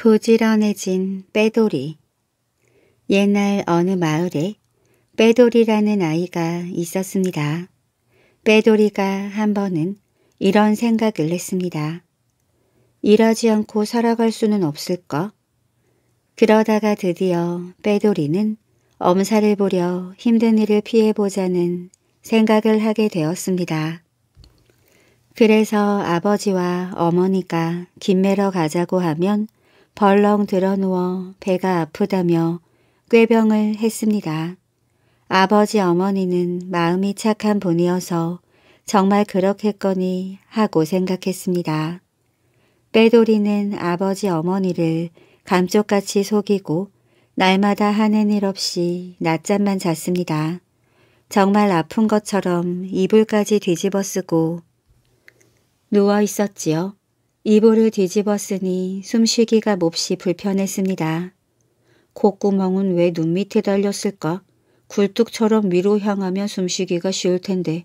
부지런해진 빼돌이 옛날 어느 마을에 빼돌이라는 아이가 있었습니다. 빼돌이가 한 번은 이런 생각을 했습니다. 이러지 않고 살아갈 수는 없을까? 그러다가 드디어 빼돌이는 엄살을 보려 힘든 일을 피해보자는 생각을 하게 되었습니다. 그래서 아버지와 어머니가 김매러 가자고 하면 벌렁 들어누워 배가 아프다며 꾀병을 했습니다. 아버지 어머니는 마음이 착한 분이어서 정말 그렇겠거니 하고 생각했습니다. 빼돌이는 아버지 어머니를 감쪽같이 속이고 날마다 하는 일 없이 낮잠만 잤습니다. 정말 아픈 것처럼 이불까지 뒤집어 쓰고 누워 있었지요. 이불을 뒤집었으니 숨쉬기가 몹시 불편했습니다. 콧구멍은 왜 눈 밑에 달렸을까? 굴뚝처럼 위로 향하며 숨쉬기가 쉬울 텐데.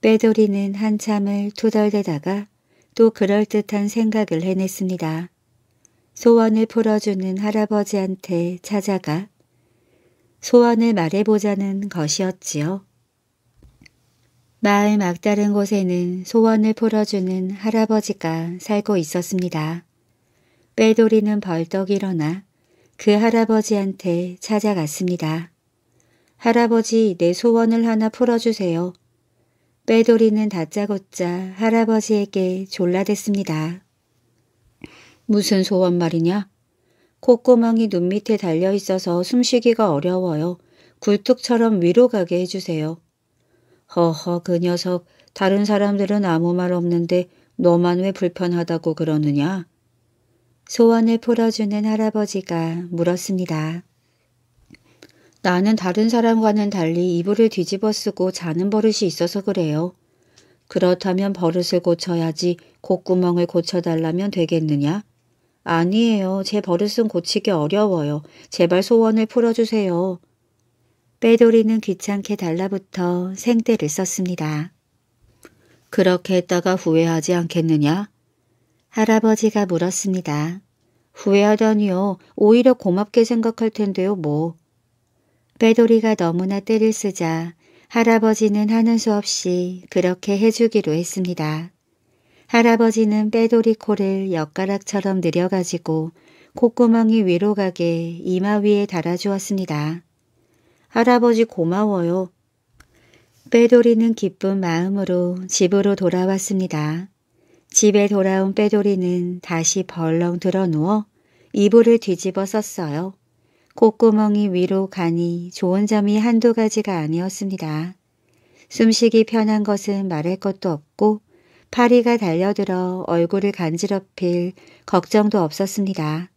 빼돌이는 한참을 투덜대다가 또 그럴듯한 생각을 해냈습니다. 소원을 풀어주는 할아버지한테 찾아가 소원을 말해보자는 것이었지요. 마을 막다른 곳에는 소원을 풀어주는 할아버지가 살고 있었습니다. 빼돌이는 벌떡 일어나 그 할아버지한테 찾아갔습니다. 할아버지 내 소원을 하나 풀어주세요. 빼돌이는 다짜고짜 할아버지에게 졸라댔습니다. 무슨 소원 말이냐? 콧구멍이 눈 밑에 달려 있어서 숨쉬기가 어려워요. 굴뚝처럼 위로 가게 해주세요. 허허 그 녀석 다른 사람들은 아무 말 없는데 너만 왜 불편하다고 그러느냐? 소원을 풀어주는 할아버지가 물었습니다. 나는 다른 사람과는 달리 이불을 뒤집어 쓰고 자는 버릇이 있어서 그래요. 그렇다면 버릇을 고쳐야지 콧구멍을 고쳐달라면 되겠느냐? 아니에요. 제 버릇은 고치기 어려워요. 제발 소원을 풀어주세요. 빼돌이는 귀찮게 달라붙어 생떼를 썼습니다. 그렇게 했다가 후회하지 않겠느냐? 할아버지가 물었습니다. 후회하다니요. 오히려 고맙게 생각할 텐데요, 뭐. 빼돌이가 너무나 때를 쓰자 할아버지는 하는 수 없이 그렇게 해주기로 했습니다. 할아버지는 빼돌이 코를 엿가락처럼 늘여가지고 콧구멍이 위로 가게 이마 위에 달아주었습니다. 할아버지 고마워요. 빼돌이는 기쁜 마음으로 집으로 돌아왔습니다. 집에 돌아온 빼돌이는 다시 벌렁 들어누워 이불을 뒤집어 썼어요. 콧구멍이 위로 가니 좋은 점이 한두 가지가 아니었습니다. 숨쉬기 편한 것은 말할 것도 없고 파리가 달려들어 얼굴을 간지럽힐 걱정도 없었습니다.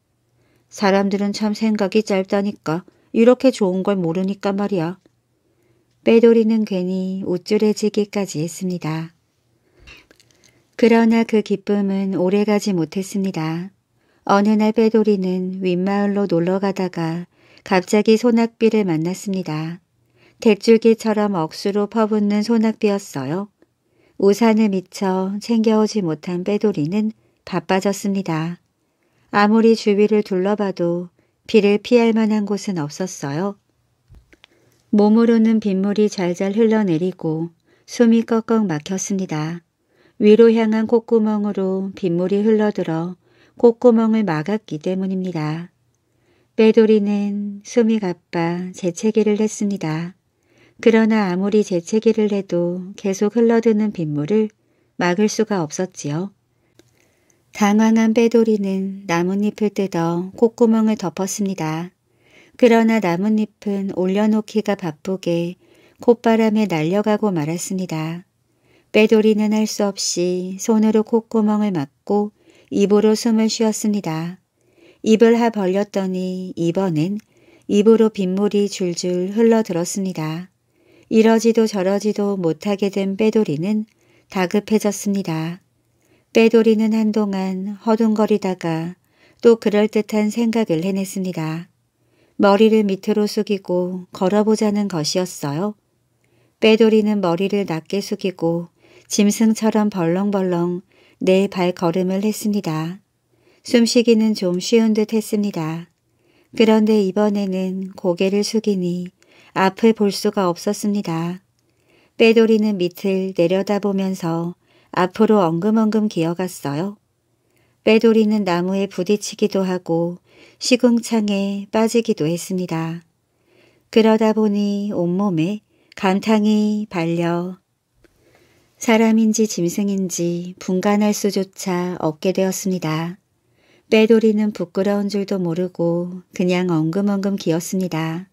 사람들은 참 생각이 짧다니까 이렇게 좋은 걸 모르니까 말이야. 빼돌이는 괜히 우쭐해지기까지 했습니다. 그러나 그 기쁨은 오래가지 못했습니다. 어느 날 빼돌이는 윗마을로 놀러가다가 갑자기 소낙비를 만났습니다. 대줄기처럼 억수로 퍼붓는 소낙비였어요. 우산을 미쳐 챙겨오지 못한 빼돌이는 바빠졌습니다. 아무리 주위를 둘러봐도 비를 피할 만한 곳은 없었어요. 몸으로는 빗물이 잘잘 흘러내리고 숨이 꺽꺽 막혔습니다. 위로 향한 콧구멍으로 빗물이 흘러들어 콧구멍을 막았기 때문입니다. 빼돌이는 숨이 가빠 재채기를 했습니다. 그러나 아무리 재채기를 해도 계속 흘러드는 빗물을 막을 수가 없었지요. 당황한 빼돌이는 나뭇잎을 뜯어 콧구멍을 덮었습니다. 그러나 나뭇잎은 올려놓기가 바쁘게 콧바람에 날려가고 말았습니다. 빼돌이는 할 수 없이 손으로 콧구멍을 막고 입으로 숨을 쉬었습니다. 입을 하 벌렸더니 이번엔 입으로 빗물이 줄줄 흘러들었습니다. 이러지도 저러지도 못하게 된 빼돌이는 다급해졌습니다. 빼돌이는 한동안 허둥거리다가 또 그럴듯한 생각을 해냈습니다. 머리를 밑으로 숙이고 걸어보자는 것이었어요. 빼돌이는 머리를 낮게 숙이고 짐승처럼 벌렁벌렁 내 발걸음을 했습니다. 숨쉬기는 좀 쉬운 듯 했습니다. 그런데 이번에는 고개를 숙이니 앞을 볼 수가 없었습니다. 빼돌이는 밑을 내려다보면서 앞으로 엉금엉금 기어갔어요. 빼돌이는 나무에 부딪히기도 하고 시궁창에 빠지기도 했습니다. 그러다 보니 온몸에 감탕이 발려 사람인지 짐승인지 분간할 수조차 없게 되었습니다. 빼돌이는 부끄러운 줄도 모르고 그냥 엉금엉금 기었습니다.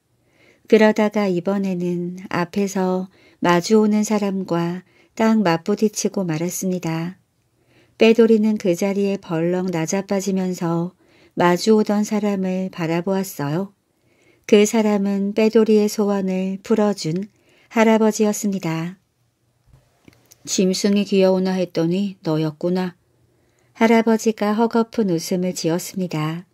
그러다가 이번에는 앞에서 마주오는 사람과 딱 맞부딪히고 말았습니다. 빼돌이는 그 자리에 벌렁 낮아빠지면서 마주오던 사람을 바라보았어요. 그 사람은 빼돌이의 소원을 풀어준 할아버지였습니다. 짐승이 귀여우나 했더니 너였구나. 할아버지가 허겁은 웃음을 지었습니다.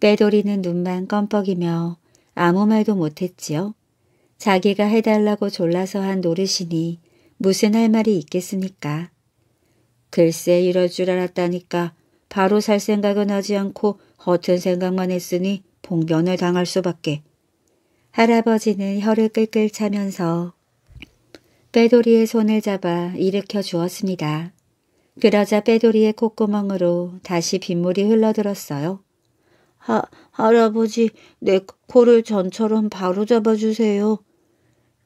빼돌이는 눈만 껌뻑이며 아무 말도 못했지요. 자기가 해달라고 졸라서 한 노릇이니 무슨 할 말이 있겠습니까? 글쎄 이럴 줄 알았다니까 바로 살 생각은 하지 않고 허튼 생각만 했으니 봉변을 당할 수밖에. 할아버지는 혀를 끌끌 차면서 빼돌이의 손을 잡아 일으켜 주었습니다. 그러자 빼돌이의 콧구멍으로 다시 빗물이 흘러들었어요. 하, 할아버지, 내 코를 전처럼 바로 잡아주세요.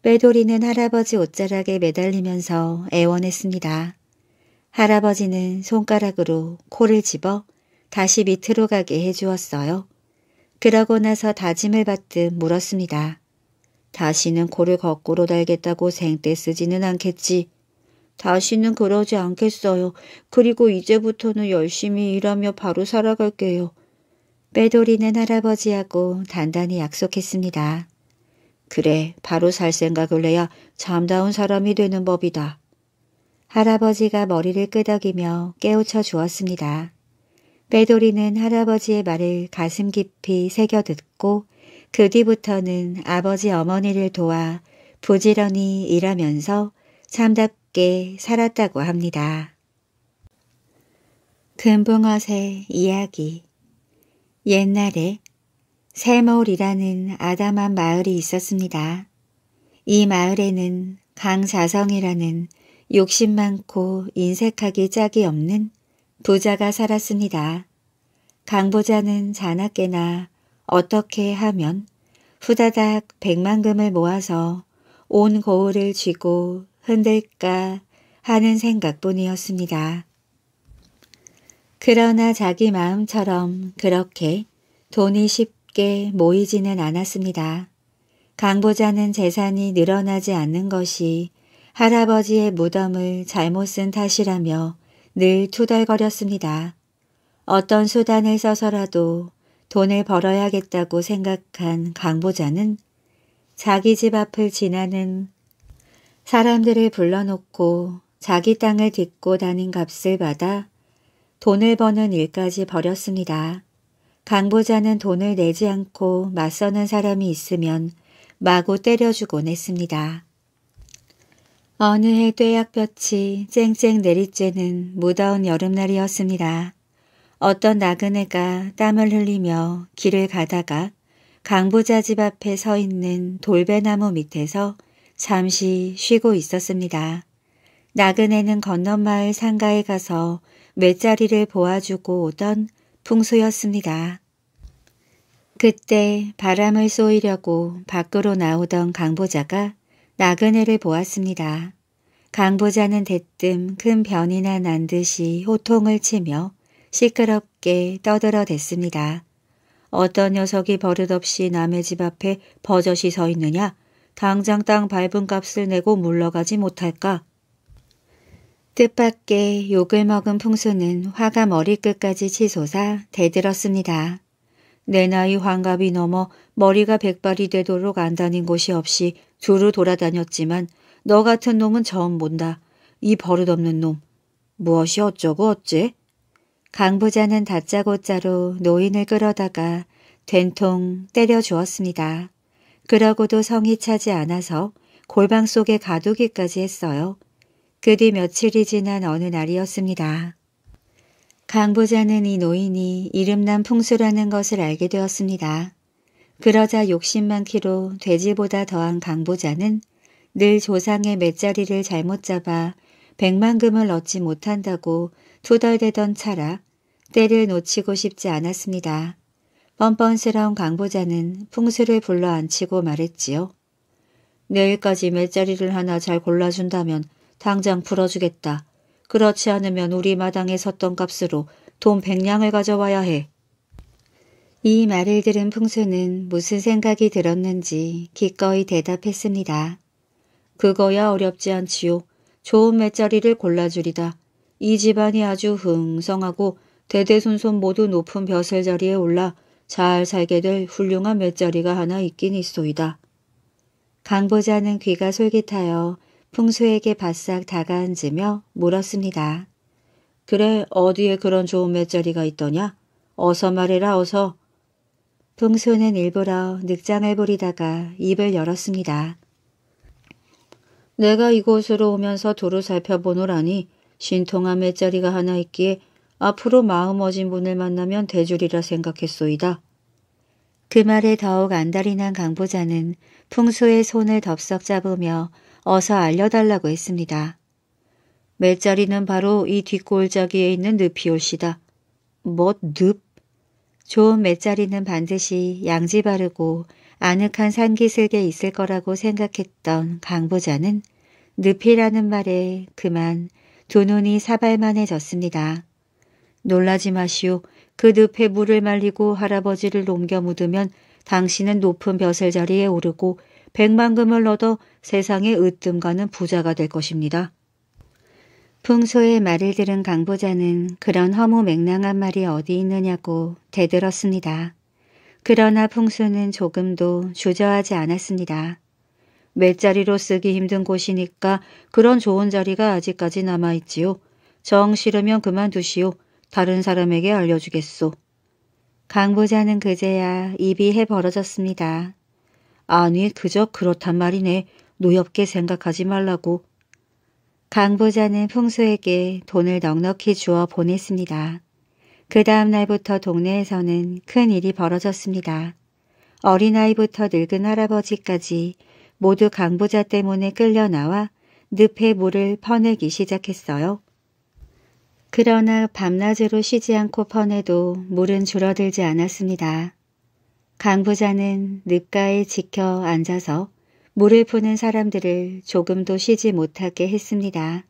빼돌이는 할아버지 옷자락에 매달리면서 애원했습니다. 할아버지는 손가락으로 코를 집어 다시 밑으로 가게 해주었어요. 그러고 나서 다짐을 받듯 물었습니다. 다시는 코를 거꾸로 달겠다고 생때 쓰지는 않겠지. 다시는 그러지 않겠어요. 그리고 이제부터는 열심히 일하며 바로 살아갈게요. 빼돌이는 할아버지하고 단단히 약속했습니다. 그래 바로 살 생각을 내야참다운 사람이 되는 법이다. 할아버지가 머리를 끄덕이며 깨우쳐 주었습니다. 빼돌이는 할아버지의 말을 가슴 깊이 새겨 듣고 그 뒤부터는 아버지 어머니를 도와 부지런히 일하면서 참답게 살았다고 합니다. 금붕어새 이야기 옛날에 세몰이라는 아담한 마을이 있었습니다. 이 마을에는 강자성이라는 욕심 많고 인색하기 짝이 없는 부자가 살았습니다. 강부자는 자나깨나 어떻게 하면 후다닥 백만금을 모아서 온 거울을 쥐고 흔들까 하는 생각뿐이었습니다. 그러나 자기 마음처럼 그렇게 돈이 쉽고 쉽게 모이지는 않았습니다. 강보자는 재산이 늘어나지 않는 것이 할아버지의 무덤을 잘못 쓴 탓이라며 늘 투덜거렸습니다. 어떤 수단을 써서라도 돈을 벌어야겠다고 생각한 강보자는 자기 집 앞을 지나는 사람들을 불러놓고 자기 땅을 딛고 다닌 값을 받아 돈을 버는 일까지 벌였습니다. 강보자는 돈을 내지 않고 맞서는 사람이 있으면 마구 때려주곤 했습니다. 어느 해뙤약볕이 쨍쨍 내리쬐는 무더운 여름날이었습니다. 어떤 나그네가 땀을 흘리며 길을 가다가 강보자 집 앞에 서 있는 돌배나무 밑에서 잠시 쉬고 있었습니다. 나그네는 건너마을 상가에 가서 몇자리를 보아주고 오던 풍수였습니다 그때 바람을 쏘이려고 밖으로 나오던 강보자가 나그네를 보았습니다. 강보자는 대뜸 큰 변이나 난 듯이 호통을 치며 시끄럽게 떠들어댔습니다. 어떤 녀석이 버릇없이 남의 집 앞에 버젓이 서 있느냐? 당장 땅 밟은 값을 내고 물러가지 못할까? 뜻밖의 욕을 먹은 풍수는 화가 머리끝까지 치솟아 대들었습니다. 내 나이 환갑이 넘어 머리가 백발이 되도록 안 다닌 곳이 없이 두루 돌아다녔지만 너 같은 놈은 처음 본다. 이 버릇없는 놈. 무엇이 어쩌고 어째? 강부자는 다짜고짜로 노인을 끌어다가 된통 때려주었습니다. 그러고도 성이 차지 않아서 골방 속에 가두기까지 했어요. 그뒤 며칠이 지난 어느 날이었습니다. 강 부자는 이 노인이 이름난 풍수라는 것을 알게 되었습니다. 그러자 욕심 많기로 돼지보다 더한 강 부자는 늘 조상의 맷자리를 잘못 잡아 백만금을 얻지 못한다고 투덜대던 차라 때를 놓치고 싶지 않았습니다. 뻔뻔스러운 강부자는 풍수를 불러 앉히고 말했지요. 내일까지 맷자리를 하나 잘 골라준다면 당장 풀어주겠다. 그렇지 않으면 우리 마당에 섰던 값으로 돈 백냥을 가져와야 해. 이 말을 들은 풍수는 무슨 생각이 들었는지 기꺼이 대답했습니다. 그거야 어렵지 않지요. 좋은 맷자리를 골라주리다. 이 집안이 아주 흥성하고 대대손손 모두 높은 벼슬 자리에 올라 잘 살게 될 훌륭한 맷자리가 하나 있긴 있소이다. 강보자는 귀가 솔깃하여 풍수에게 바싹 다가앉으며 물었습니다. 그래 어디에 그런 좋은 맷자리가 있더냐? 어서 말해라 어서. 풍수는 일부러 늑장을 부리다가 입을 열었습니다. 내가 이곳으로 오면서 도로 살펴보노라니 신통한 맷자리가 하나 있기에 앞으로 마음어진 분을 만나면 대주리라 생각했소이다. 그 말에 더욱 안달이 난강부자는 풍수의 손을 덥석 잡으며 어서 알려달라고 했습니다. 맷자리는 바로 이 뒷골짜기에 있는 늪이옷이다뭐 늪? 좋은 맷자리는 반드시 양지 바르고 아늑한 산기슭에 있을 거라고 생각했던 강부자는 늪이라는 말에 그만 두 눈이 사발만해졌습니다. 놀라지 마시오. 그 늪에 물을 말리고 할아버지를 옮겨 묻으면 당신은 높은 벼슬 자리에 오르고 백만금을 얻어 세상의 으뜸가는 부자가 될 것입니다. 풍소의 말을 들은 강부자는 그런 허무 맹랑한 말이 어디 있느냐고 대들었습니다. 그러나 풍수는 조금도 주저하지 않았습니다. 맷자리로 쓰기 힘든 곳이니까 그런 좋은 자리가 아직까지 남아있지요. 정 싫으면 그만두시오. 다른 사람에게 알려주겠소. 강부자는 그제야 입이 해벌어졌습니다. 아니 그저 그렇단 말이네. 노엽게 생각하지 말라고. 강부자는 풍수에게 돈을 넉넉히 주어 보냈습니다. 그 다음 날부터 동네에서는 큰 일이 벌어졌습니다. 어린아이부터 늙은 할아버지까지 모두 강부자 때문에 끌려 나와 늪에 물을 퍼내기 시작했어요. 그러나 밤낮으로 쉬지 않고 퍼내도 물은 줄어들지 않았습니다. 강 부자는 늪가에 지켜 앉아서 물을 푸는 사람들을 조금도 쉬지 못하게 했습니다.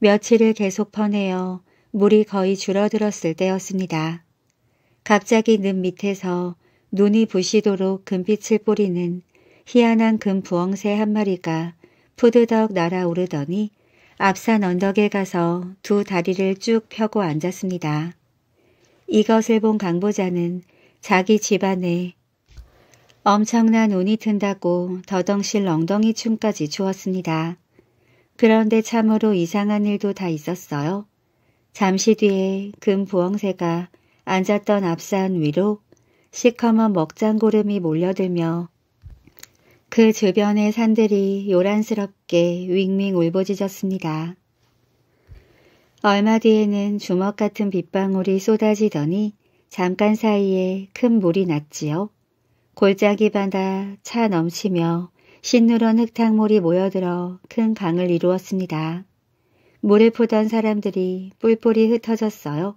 며칠을 계속 퍼내어 물이 거의 줄어들었을 때였습니다. 갑자기 늪 밑에서 눈이 부시도록 금빛을 뿌리는 희한한 금부엉새 한 마리가 푸드덕 날아오르더니 앞산 언덕에 가서 두 다리를 쭉 펴고 앉았습니다. 이것을 본 강보자는 자기 집안에 엄청난 운이 튼다고 더덩실 엉덩이 춤까지 추었습니다. 그런데 참으로 이상한 일도 다 있었어요. 잠시 뒤에 금 부엉새가 앉았던 앞산 위로 시커먼 먹장고름이 몰려들며 그 주변의 산들이 요란스럽게 윙윙 울부짖었습니다. 얼마 뒤에는 주먹 같은 빗방울이 쏟아지더니 잠깐 사이에 큰 물이 났지요. 골짜기 바다 차 넘치며 신누런 흙탕물이 모여들어 큰 강을 이루었습니다. 물을 푸던 사람들이 뿔뿔이 흩어졌어요.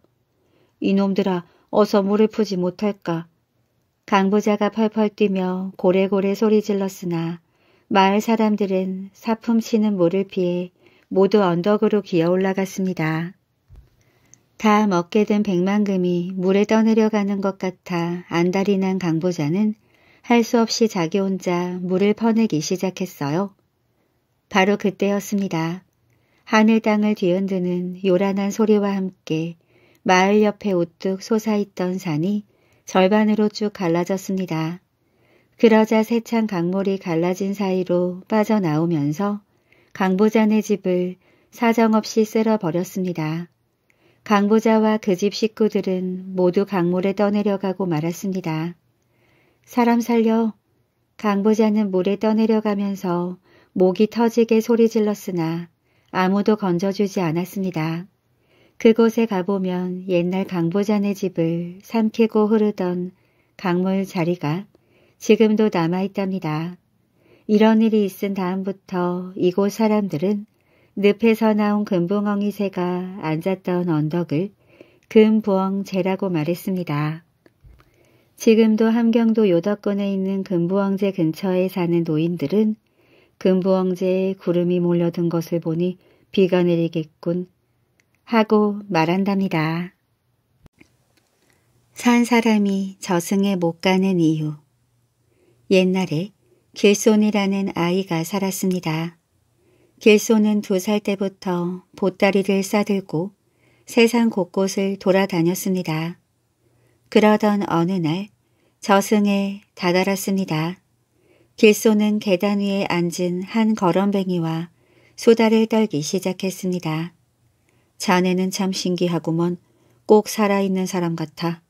이놈들아 어서 물을 푸지 못할까. 강부자가 펄펄 뛰며 고래고래 소리 질렀으나 마을 사람들은 사품치는 물을 피해 모두 언덕으로 기어 올라갔습니다. 다 먹게 된 백만금이 물에 떠내려가는 것 같아 안달이 난 강보자는 할 수 없이 자기 혼자 물을 퍼내기 시작했어요. 바로 그때였습니다. 하늘 땅을 뒤흔드는 요란한 소리와 함께 마을 옆에 우뚝 솟아있던 산이 절반으로 쭉 갈라졌습니다. 그러자 세찬 강물이 갈라진 사이로 빠져나오면서 강보자네 집을 사정없이 쓸어버렸습니다. 강보자와 그 집 식구들은 모두 강물에 떠내려가고 말았습니다. 사람 살려 강보자는 물에 떠내려가면서 목이 터지게 소리 질렀으나 아무도 건져주지 않았습니다. 그곳에 가보면 옛날 강보자네 집을 삼키고 흐르던 강물 자리가 지금도 남아있답니다. 이런 일이 있은 다음부터 이곳 사람들은 늪에서 나온 금붕엉이 새가 앉았던 언덕을 금부엉제라고 말했습니다. 지금도 함경도 요덕군에 있는 금부엉제 근처에 사는 노인들은 금부엉제에 구름이 몰려든 것을 보니 비가 내리겠군 하고 말한답니다. 산 사람이 저승에 못 가는 이유 옛날에 길손이라는 아이가 살았습니다. 길소는 두 살 때부터 보따리를 싸들고 세상 곳곳을 돌아다녔습니다. 그러던 어느 날 저승에 다다랐습니다. 길소는 계단 위에 앉은 한 거럼뱅이와 소다를 떨기 시작했습니다. 자네는 참 신기하구먼. 꼭 살아있는 사람 같아.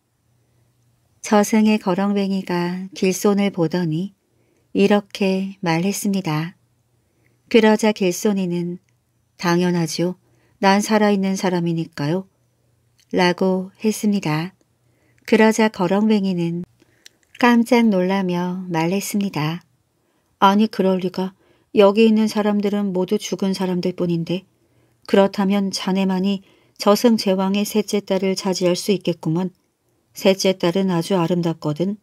저승의 거렁뱅이가 길손을 보더니 이렇게 말했습니다. 그러자 길손이는 당연하지요. 난 살아있는 사람이니까요. 라고 했습니다. 그러자 거렁뱅이는 깜짝 놀라며 말했습니다. 아니 그럴 리가. 여기 있는 사람들은 모두 죽은 사람들 뿐인데 그렇다면 자네만이 저승 제왕의 셋째 딸을 차지할 수 있겠구먼. 셋째 딸은 아주 아름답거든.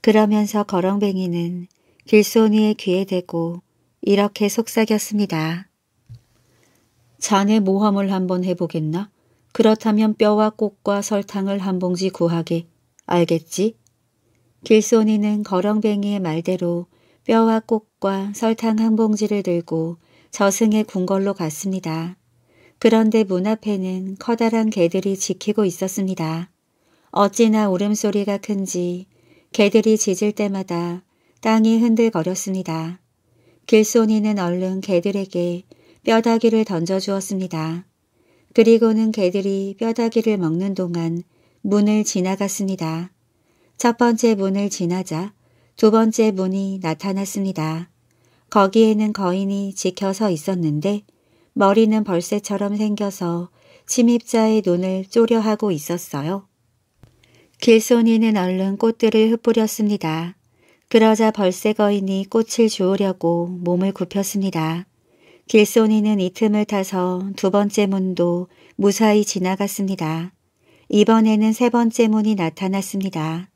그러면서 거렁뱅이는 길손이의 귀에 대고 이렇게 속삭였습니다. 자네 모험을 한번 해보겠나? 그렇다면 뼈와 꽃과 설탕을 한 봉지 구하게. 알겠지? 길손이는 거렁뱅이의 말대로 뼈와 꽃과 설탕 한 봉지를 들고 저승의 궁궐로 갔습니다. 그런데 문 앞에는 커다란 개들이 지키고 있었습니다. 어찌나 울음소리가 큰지 개들이 짖을 때마다 땅이 흔들거렸습니다. 길손이는 얼른 개들에게 뼈다귀를 던져주었습니다. 그리고는 개들이 뼈다귀를 먹는 동안 문을 지나갔습니다. 첫 번째 문을 지나자 두 번째 문이 나타났습니다. 거기에는 거인이 지켜서 있었는데 머리는 벌새처럼 생겨서 침입자의 눈을 쪼려하고 있었어요. 길손이는 얼른 꽃들을 흩뿌렸습니다. 그러자 벌새 거인이 꽃을 주우려고 몸을 굽혔습니다. 길손이는 이 틈을 타서 두 번째 문도 무사히 지나갔습니다. 이번에는 세 번째 문이 나타났습니다.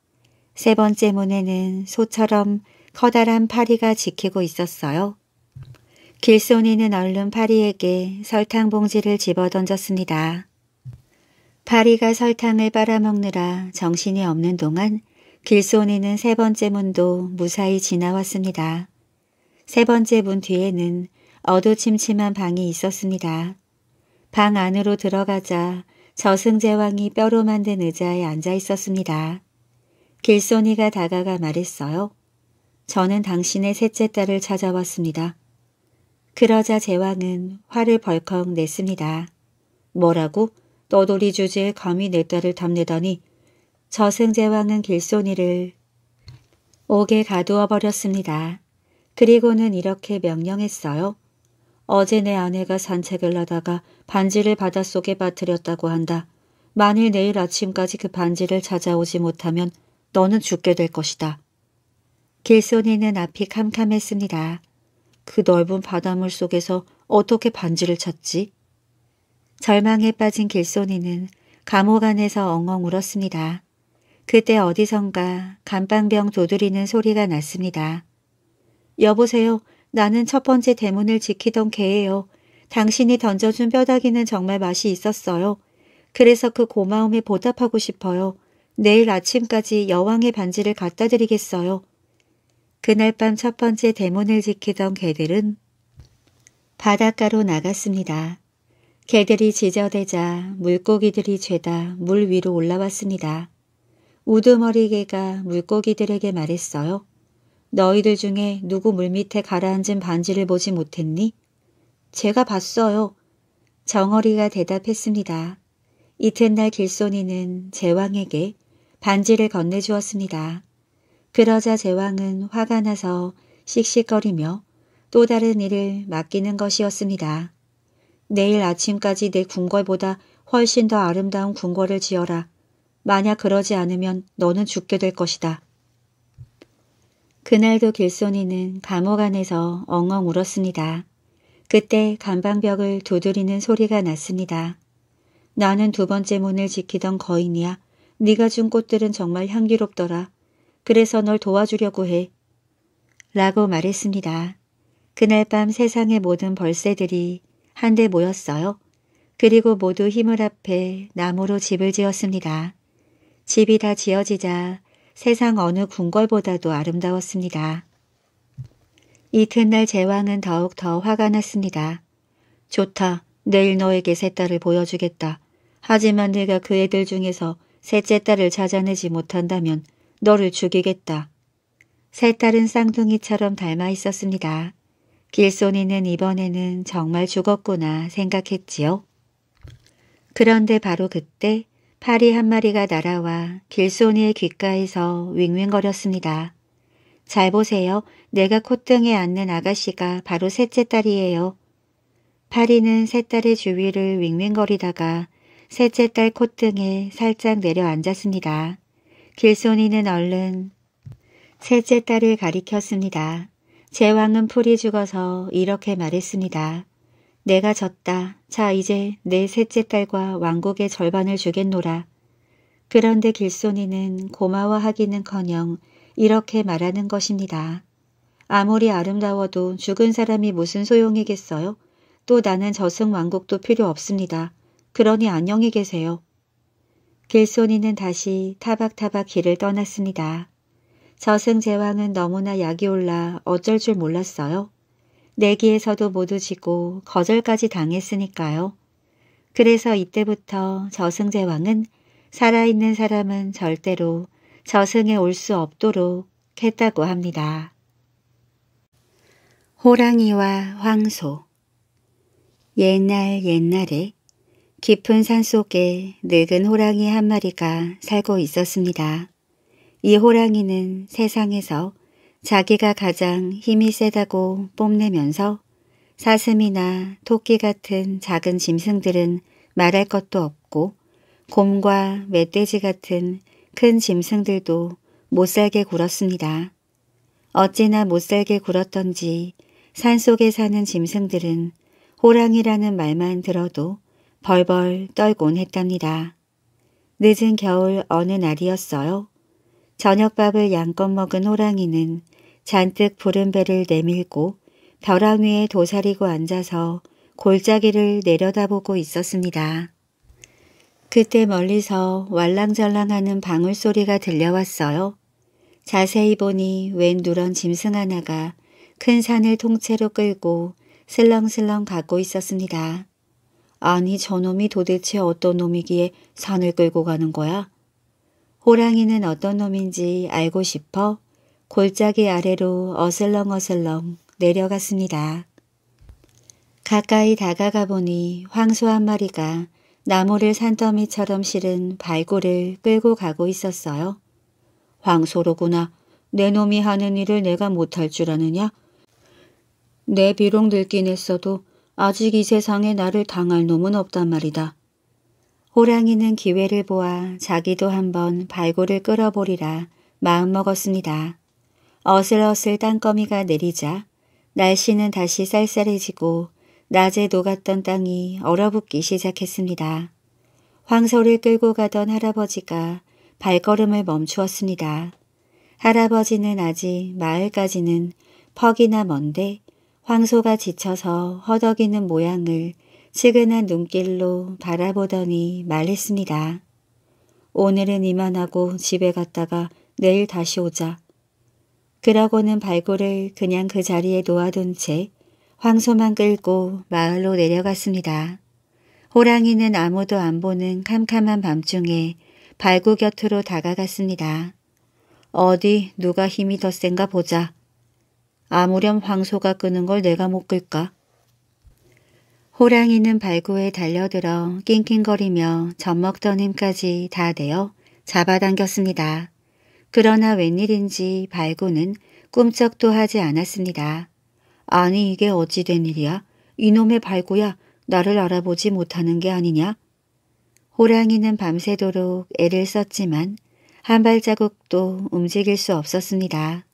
세 번째 문에는 소처럼 커다란 파리가 지키고 있었어요. 길손이는 얼른 파리에게 설탕 봉지를 집어던졌습니다. 파리가 설탕을 빨아먹느라 정신이 없는 동안 길손이는 세 번째 문도 무사히 지나왔습니다. 세 번째 문 뒤에는 어두침침한 방이 있었습니다. 방 안으로 들어가자 저승제왕이 뼈로 만든 의자에 앉아 있었습니다. 길손이가 다가가 말했어요. 저는 당신의 셋째 딸을 찾아왔습니다. 그러자 제왕은 화를 벌컥 냈습니다. 뭐라고? 떠돌이 주제에 감히 내 딸을 탐내다니 저승제왕은 길손이를 옥에 가두어 버렸습니다. 그리고는 이렇게 명령했어요. 어제 내 아내가 산책을 하다가 반지를 바닷속에 빠뜨렸다고 한다. 만일 내일 아침까지 그 반지를 찾아오지 못하면 너는 죽게 될 것이다. 길손이는 앞이 캄캄했습니다. 그 넓은 바닷물 속에서 어떻게 반지를 찾지? 절망에 빠진 길손이는 감옥 안에서 엉엉 울었습니다. 그때 어디선가 감방병두드리는 소리가 났습니다. 여보세요. 나는 첫 번째 대문을 지키던 개예요. 당신이 던져준 뼈다귀는 정말 맛이 있었어요. 그래서 그 고마움에 보답하고 싶어요. 내일 아침까지 여왕의 반지를 갖다 드리겠어요. 그날 밤 첫 번째 대문을 지키던 개들은 바닷가로 나갔습니다. 개들이 지저대자 물고기들이 죄다 물 위로 올라왔습니다. 우두머리개가 물고기들에게 말했어요. 너희들 중에 누구 물밑에 가라앉은 반지를 보지 못했니? 제가 봤어요. 정어리가 대답했습니다. 이튿날 길손이는 제왕에게 반지를 건네주었습니다. 그러자 제왕은 화가 나서 씩씩거리며 또 다른 일을 맡기는 것이었습니다. 내일 아침까지 내 궁궐보다 훨씬 더 아름다운 궁궐을 지어라. 만약 그러지 않으면 너는 죽게 될 것이다. 그날도 길손이는 감옥 안에서 엉엉 울었습니다. 그때 감방벽을 두드리는 소리가 났습니다. 나는 두 번째 문을 지키던 거인이야. 네가 준 꽃들은 정말 향기롭더라. 그래서 널 도와주려고 해. 라고 말했습니다. 그날 밤 세상의 모든 벌새들이 한데 모였어요. 그리고 모두 힘을 합해 나무로 집을 지었습니다. 집이 다 지어지자 세상 어느 궁궐보다도 아름다웠습니다. 이튿날 제왕은 더욱 더 화가 났습니다. 좋다. 내일 너에게 세 딸을 보여주겠다. 하지만 내가 그 애들 중에서 셋째 딸을 찾아내지 못한다면 너를 죽이겠다. 세 딸은 쌍둥이처럼 닮아 있었습니다. 길손이는 이번에는 정말 죽었구나 생각했지요. 그런데 바로 그때 파리 한 마리가 날아와 길손이의 귓가에서 윙윙거렸습니다. 잘 보세요. 내가 콧등에 앉는 아가씨가 바로 셋째 딸이에요. 파리는 셋 딸의 주위를 윙윙거리다가 셋째 딸 콧등에 살짝 내려앉았습니다. 길손이는 얼른 셋째 딸을 가리켰습니다. 제왕은 풀이 죽어서 이렇게 말했습니다. 내가 졌다. 자 이제 내 셋째 딸과 왕국의 절반을 주겠노라. 그런데 길손이는 고마워하기는커녕 이렇게 말하는 것입니다. 아무리 아름다워도 죽은 사람이 무슨 소용이겠어요? 또 나는 저승 왕국도 필요 없습니다. 그러니 안녕히 계세요. 길손이는 다시 타박타박 길을 떠났습니다. 저승 제왕은 너무나 약이 올라 어쩔 줄 몰랐어요. 내기에서도 모두 지고 거절까지 당했으니까요. 그래서 이때부터 저승제 왕은 살아있는 사람은 절대로 저승에 올 수 없도록 했다고 합니다. 호랑이와 황소 옛날 옛날에 깊은 산속에 늙은 호랑이 한 마리가 살고 있었습니다. 이 호랑이는 세상에서 자기가 가장 힘이 세다고 뽐내면서 사슴이나 토끼 같은 작은 짐승들은 말할 것도 없고 곰과 멧돼지 같은 큰 짐승들도 못살게 굴었습니다. 어찌나 못살게 굴었던지 산속에 사는 짐승들은 호랑이라는 말만 들어도 벌벌 떨곤 했답니다. 늦은 겨울 어느 날이었어요. 저녁밥을 양껏 먹은 호랑이는 잔뜩 부른배를 내밀고 벼랑 위에 도사리고 앉아서 골짜기를 내려다보고 있었습니다. 그때 멀리서 왈랑잘랑하는 방울소리가 들려왔어요. 자세히 보니 웬 누런 짐승 하나가 큰 산을 통째로 끌고 슬렁슬렁 가고 있었습니다. 아니 저놈이 도대체 어떤 놈이기에 산을 끌고 가는 거야? 호랑이는 어떤 놈인지 알고 싶어 골짜기 아래로 어슬렁어슬렁 내려갔습니다. 가까이 다가가 보니 황소 한 마리가 나무를 산더미처럼 실은 발고을 끌고 가고 있었어요. 황소로구나. 내 놈이 하는 일을 내가 못할 줄 아느냐? 내 비록 늙긴 했어도 아직 이 세상에 나를 당할 놈은 없단 말이다. 호랑이는 기회를 보아 자기도 한번 발굴을 끌어보리라 마음먹었습니다. 어슬어슬 땅거미가 내리자 날씨는 다시 쌀쌀해지고 낮에 녹았던 땅이 얼어붙기 시작했습니다. 황소를 끌고 가던 할아버지가 발걸음을 멈추었습니다. 할아버지는 아직 마을까지는 퍽이나 먼데 황소가 지쳐서 허덕이는 모양을 측은한 눈길로 바라보더니 말했습니다. 오늘은 이만하고 집에 갔다가 내일 다시 오자. 그러고는 발골을 그냥 그 자리에 놓아둔 채 황소만 끌고 마을로 내려갔습니다. 호랑이는 아무도 안 보는 캄캄한 밤중에 발구 곁으로 다가갔습니다. 어디 누가 힘이 더 센가 보자. 아무렴 황소가 끄는 걸 내가 못 끌까? 호랑이는 발구에 달려들어 낑낑거리며 젖먹던 힘까지 다 내어 잡아당겼습니다. 그러나 웬일인지 발구는 꿈쩍도 하지 않았습니다. 아니 이게 어찌 된 일이야? 이놈의 발구야 나를 알아보지 못하는 게 아니냐? 호랑이는 밤새도록 애를 썼지만 한 발자국도 움직일 수 없었습니다.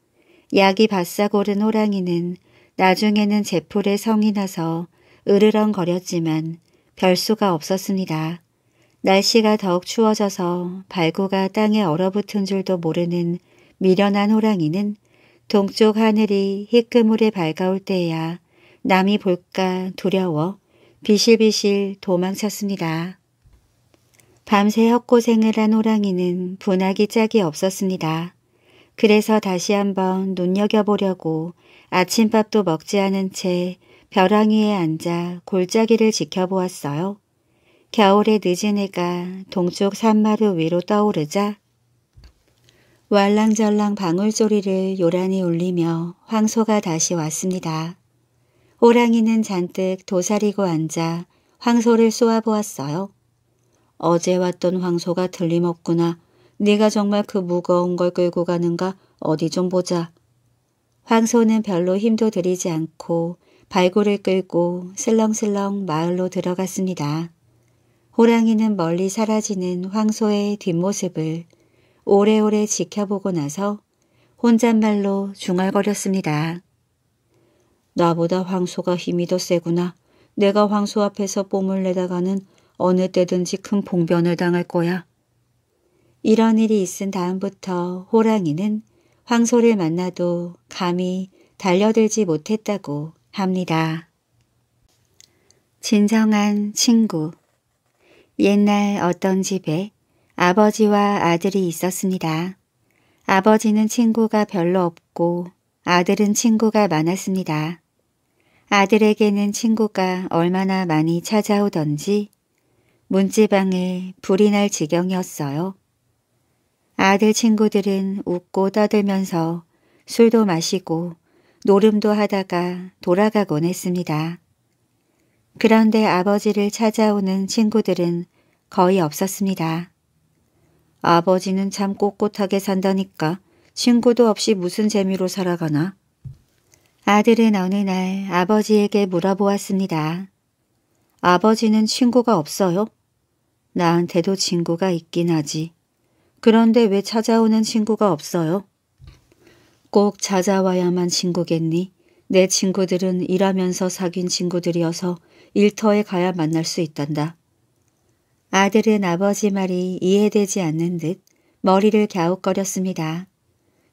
약이 바싹 오른 호랑이는 나중에는 제풀에 성이 나서 으르렁거렸지만 별수가 없었습니다. 날씨가 더욱 추워져서 발구가 땅에 얼어붙은 줄도 모르는 미련한 호랑이는 동쪽 하늘이 희끄물에 밝아올 때야 에 남이 볼까 두려워 비실비실 도망쳤습니다. 밤새 헛고생을 한 호랑이는 분하기 짝이 없었습니다. 그래서 다시 한번 눈여겨보려고 아침밥도 먹지 않은 채벼랑위에 앉아 골짜기를 지켜보았어요. 겨울의 늦은 해가 동쪽 산마루 위로 떠오르자 왈랑절랑 방울소리를 요란히 울리며 황소가 다시 왔습니다. 호랑이는 잔뜩 도사리고 앉아 황소를 쏘아보았어요. 어제 왔던 황소가 들림없구나. 네가 정말 그 무거운 걸 끌고 가는가 어디 좀 보자. 황소는 별로 힘도 들이지 않고 발굴을 끌고 슬렁슬렁 마을로 들어갔습니다. 호랑이는 멀리 사라지는 황소의 뒷모습을 오래오래 지켜보고 나서 혼잣말로 중얼거렸습니다. 나보다 황소가 힘이 더 세구나. 내가 황소 앞에서 뽐을 내다가는 어느 때든지 큰 봉변을 당할 거야. 이런 일이 있은 다음부터 호랑이는 황소를 만나도 감히 달려들지 못했다고 합니다. 진정한 친구 옛날 어떤 집에 아버지와 아들이 있었습니다. 아버지는 친구가 별로 없고 아들은 친구가 많았습니다. 아들에게는 친구가 얼마나 많이 찾아오던지 문지방에 불이 날 지경이었어요. 아들 친구들은 웃고 떠들면서 술도 마시고 노름도 하다가 돌아가곤 했습니다. 그런데 아버지를 찾아오는 친구들은 거의 없었습니다. 아버지는 참 꼿꼿하게 산다니까 친구도 없이 무슨 재미로 살아가나? 아들은 어느 날 아버지에게 물어보았습니다. 아버지는 친구가 없어요? 나한테도 친구가 있긴 하지. 그런데 왜 찾아오는 친구가 없어요? 꼭 찾아와야만 친구겠니? 내 친구들은 일하면서 사귄 친구들이어서 일터에 가야 만날 수 있단다. 아들은 아버지 말이 이해되지 않는 듯 머리를 갸웃거렸습니다.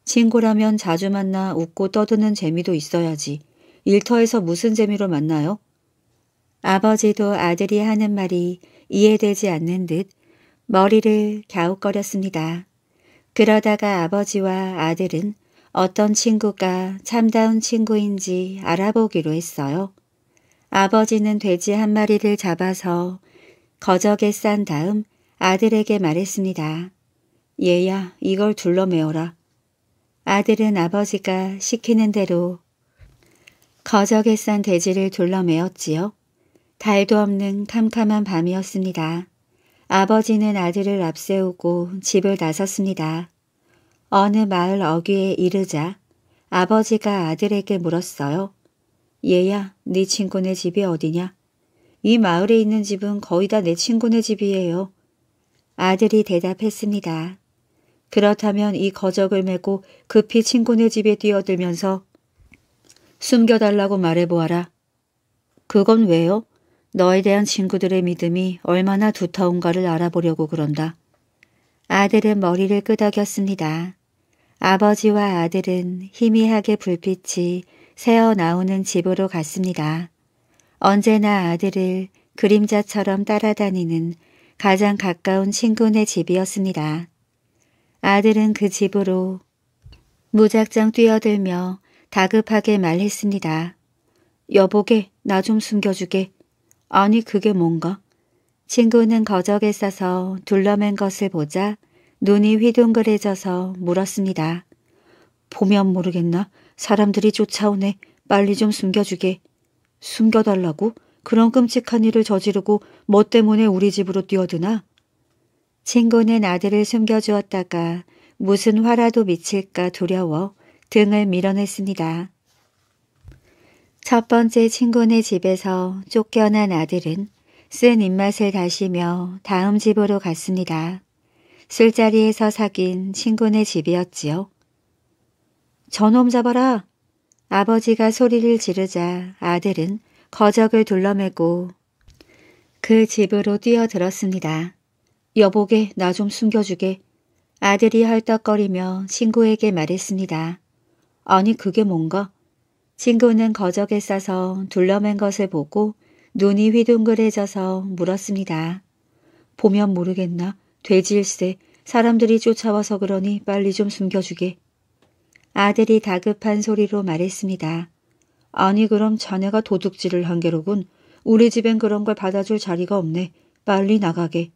친구라면 자주 만나 웃고 떠드는 재미도 있어야지. 일터에서 무슨 재미로 만나요? 아버지도 아들이 하는 말이 이해되지 않는 듯 머리를 갸웃거렸습니다. 그러다가 아버지와 아들은 어떤 친구가 참다운 친구인지 알아보기로 했어요. 아버지는 돼지 한 마리를 잡아서 거적에 싼 다음 아들에게 말했습니다. 얘야 이걸 둘러메어라 아들은 아버지가 시키는 대로 거적에 싼 돼지를 둘러메었지요 달도 없는 캄캄한 밤이었습니다. 아버지는 아들을 앞세우고 집을 나섰습니다. 어느 마을 어귀에 이르자 아버지가 아들에게 물었어요. 얘야, 네 친구네 집이 어디냐? 이 마을에 있는 집은 거의 다 내 친구네 집이에요. 아들이 대답했습니다. 그렇다면 이 거적을 메고 급히 친구네 집에 뛰어들면서 숨겨달라고 말해보아라. 그건 왜요? 너에 대한 친구들의 믿음이 얼마나 두터운가를 알아보려고 그런다. 아들은 머리를 끄덕였습니다. 아버지와 아들은 희미하게 불빛이 새어 나오는 집으로 갔습니다. 언제나 아들을 그림자처럼 따라다니는 가장 가까운 친구네 집이었습니다. 아들은 그 집으로 무작정 뛰어들며 다급하게 말했습니다. 여보게 나 좀 숨겨주게. 아니 그게 뭔가? 친구는 거적에 싸서 둘러맨 것을 보자 눈이 휘둥그레져서 물었습니다. 보면 모르겠나? 사람들이 쫓아오네. 빨리 좀 숨겨주게. 숨겨달라고? 그런 끔찍한 일을 저지르고 뭐 때문에 우리 집으로 뛰어드나? 친구는 아들을 숨겨주었다가 무슨 화라도 미칠까 두려워 등을 밀어냈습니다. 첫 번째 친구네 집에서 쫓겨난 아들은 쓴 입맛을 다시며 다음 집으로 갔습니다. 술자리에서 사귄 친구네 집이었지요. 저놈 잡아라. 아버지가 소리를 지르자 아들은 거적을 둘러매고 그 집으로 뛰어들었습니다. 여보게 나 좀 숨겨주게. 아들이 헐떡거리며 친구에게 말했습니다. 아니 그게 뭔가? 친구는 거적에 싸서 둘러맨 것을 보고 눈이 휘둥그레져서 물었습니다. 보면 모르겠나? 돼지일세. 사람들이 쫓아와서 그러니 빨리 좀 숨겨주게. 아들이 다급한 소리로 말했습니다. 아니 그럼 자네가 도둑질을 한 게로군. 우리 집엔 그런 걸 받아줄 자리가 없네. 빨리 나가게.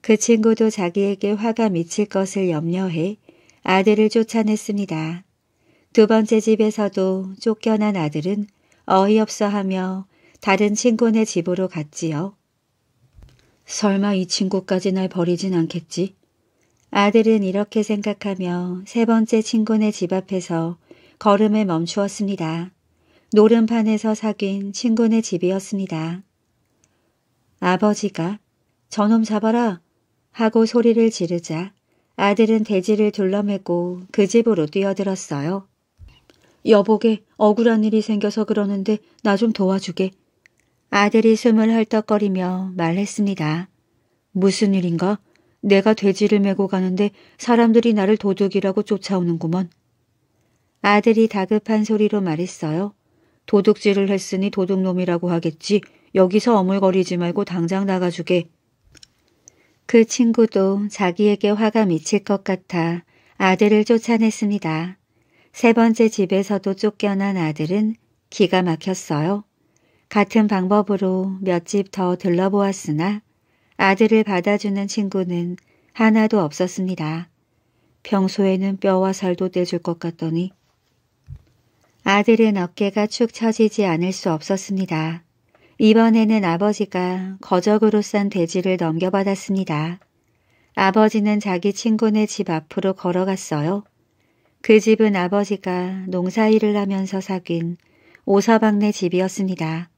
그 친구도 자기에게 화가 미칠 것을 염려해 아들을 쫓아냈습니다. 두 번째 집에서도 쫓겨난 아들은 어이없어하며 다른 친구네 집으로 갔지요. 설마 이 친구까지 날 버리진 않겠지? 아들은 이렇게 생각하며 세 번째 친구네 집 앞에서 걸음을 멈추었습니다. 노름판에서 사귄 친구네 집이었습니다. 아버지가 저놈 잡아라 하고 소리를 지르자 아들은 돼지를 둘러매고 그 집으로 뛰어들었어요. 여보게 억울한 일이 생겨서 그러는데 나 좀 도와주게. 아들이 숨을 헐떡거리며 말했습니다. 무슨 일인가? 내가 돼지를 메고 가는데 사람들이 나를 도둑이라고 쫓아오는구먼. 아들이 다급한 소리로 말했어요. 도둑질을 했으니 도둑놈이라고 하겠지. 여기서 어물거리지 말고 당장 나가주게. 그 친구도 자기에게 화가 미칠 것 같아 아들을 쫓아냈습니다. 세 번째 집에서도 쫓겨난 아들은 기가 막혔어요. 같은 방법으로 몇 집 더 들러보았으나 아들을 받아주는 친구는 하나도 없었습니다. 평소에는 뼈와 살도 떼줄 것 같더니 아들은 어깨가 축 처지지 않을 수 없었습니다. 이번에는 아버지가 거적으로 싼 돼지를 넘겨받았습니다. 아버지는 자기 친구네 집 앞으로 걸어갔어요. 그 집은 아버지가 농사일을 하면서 사귄 오서방네 집이었습니다.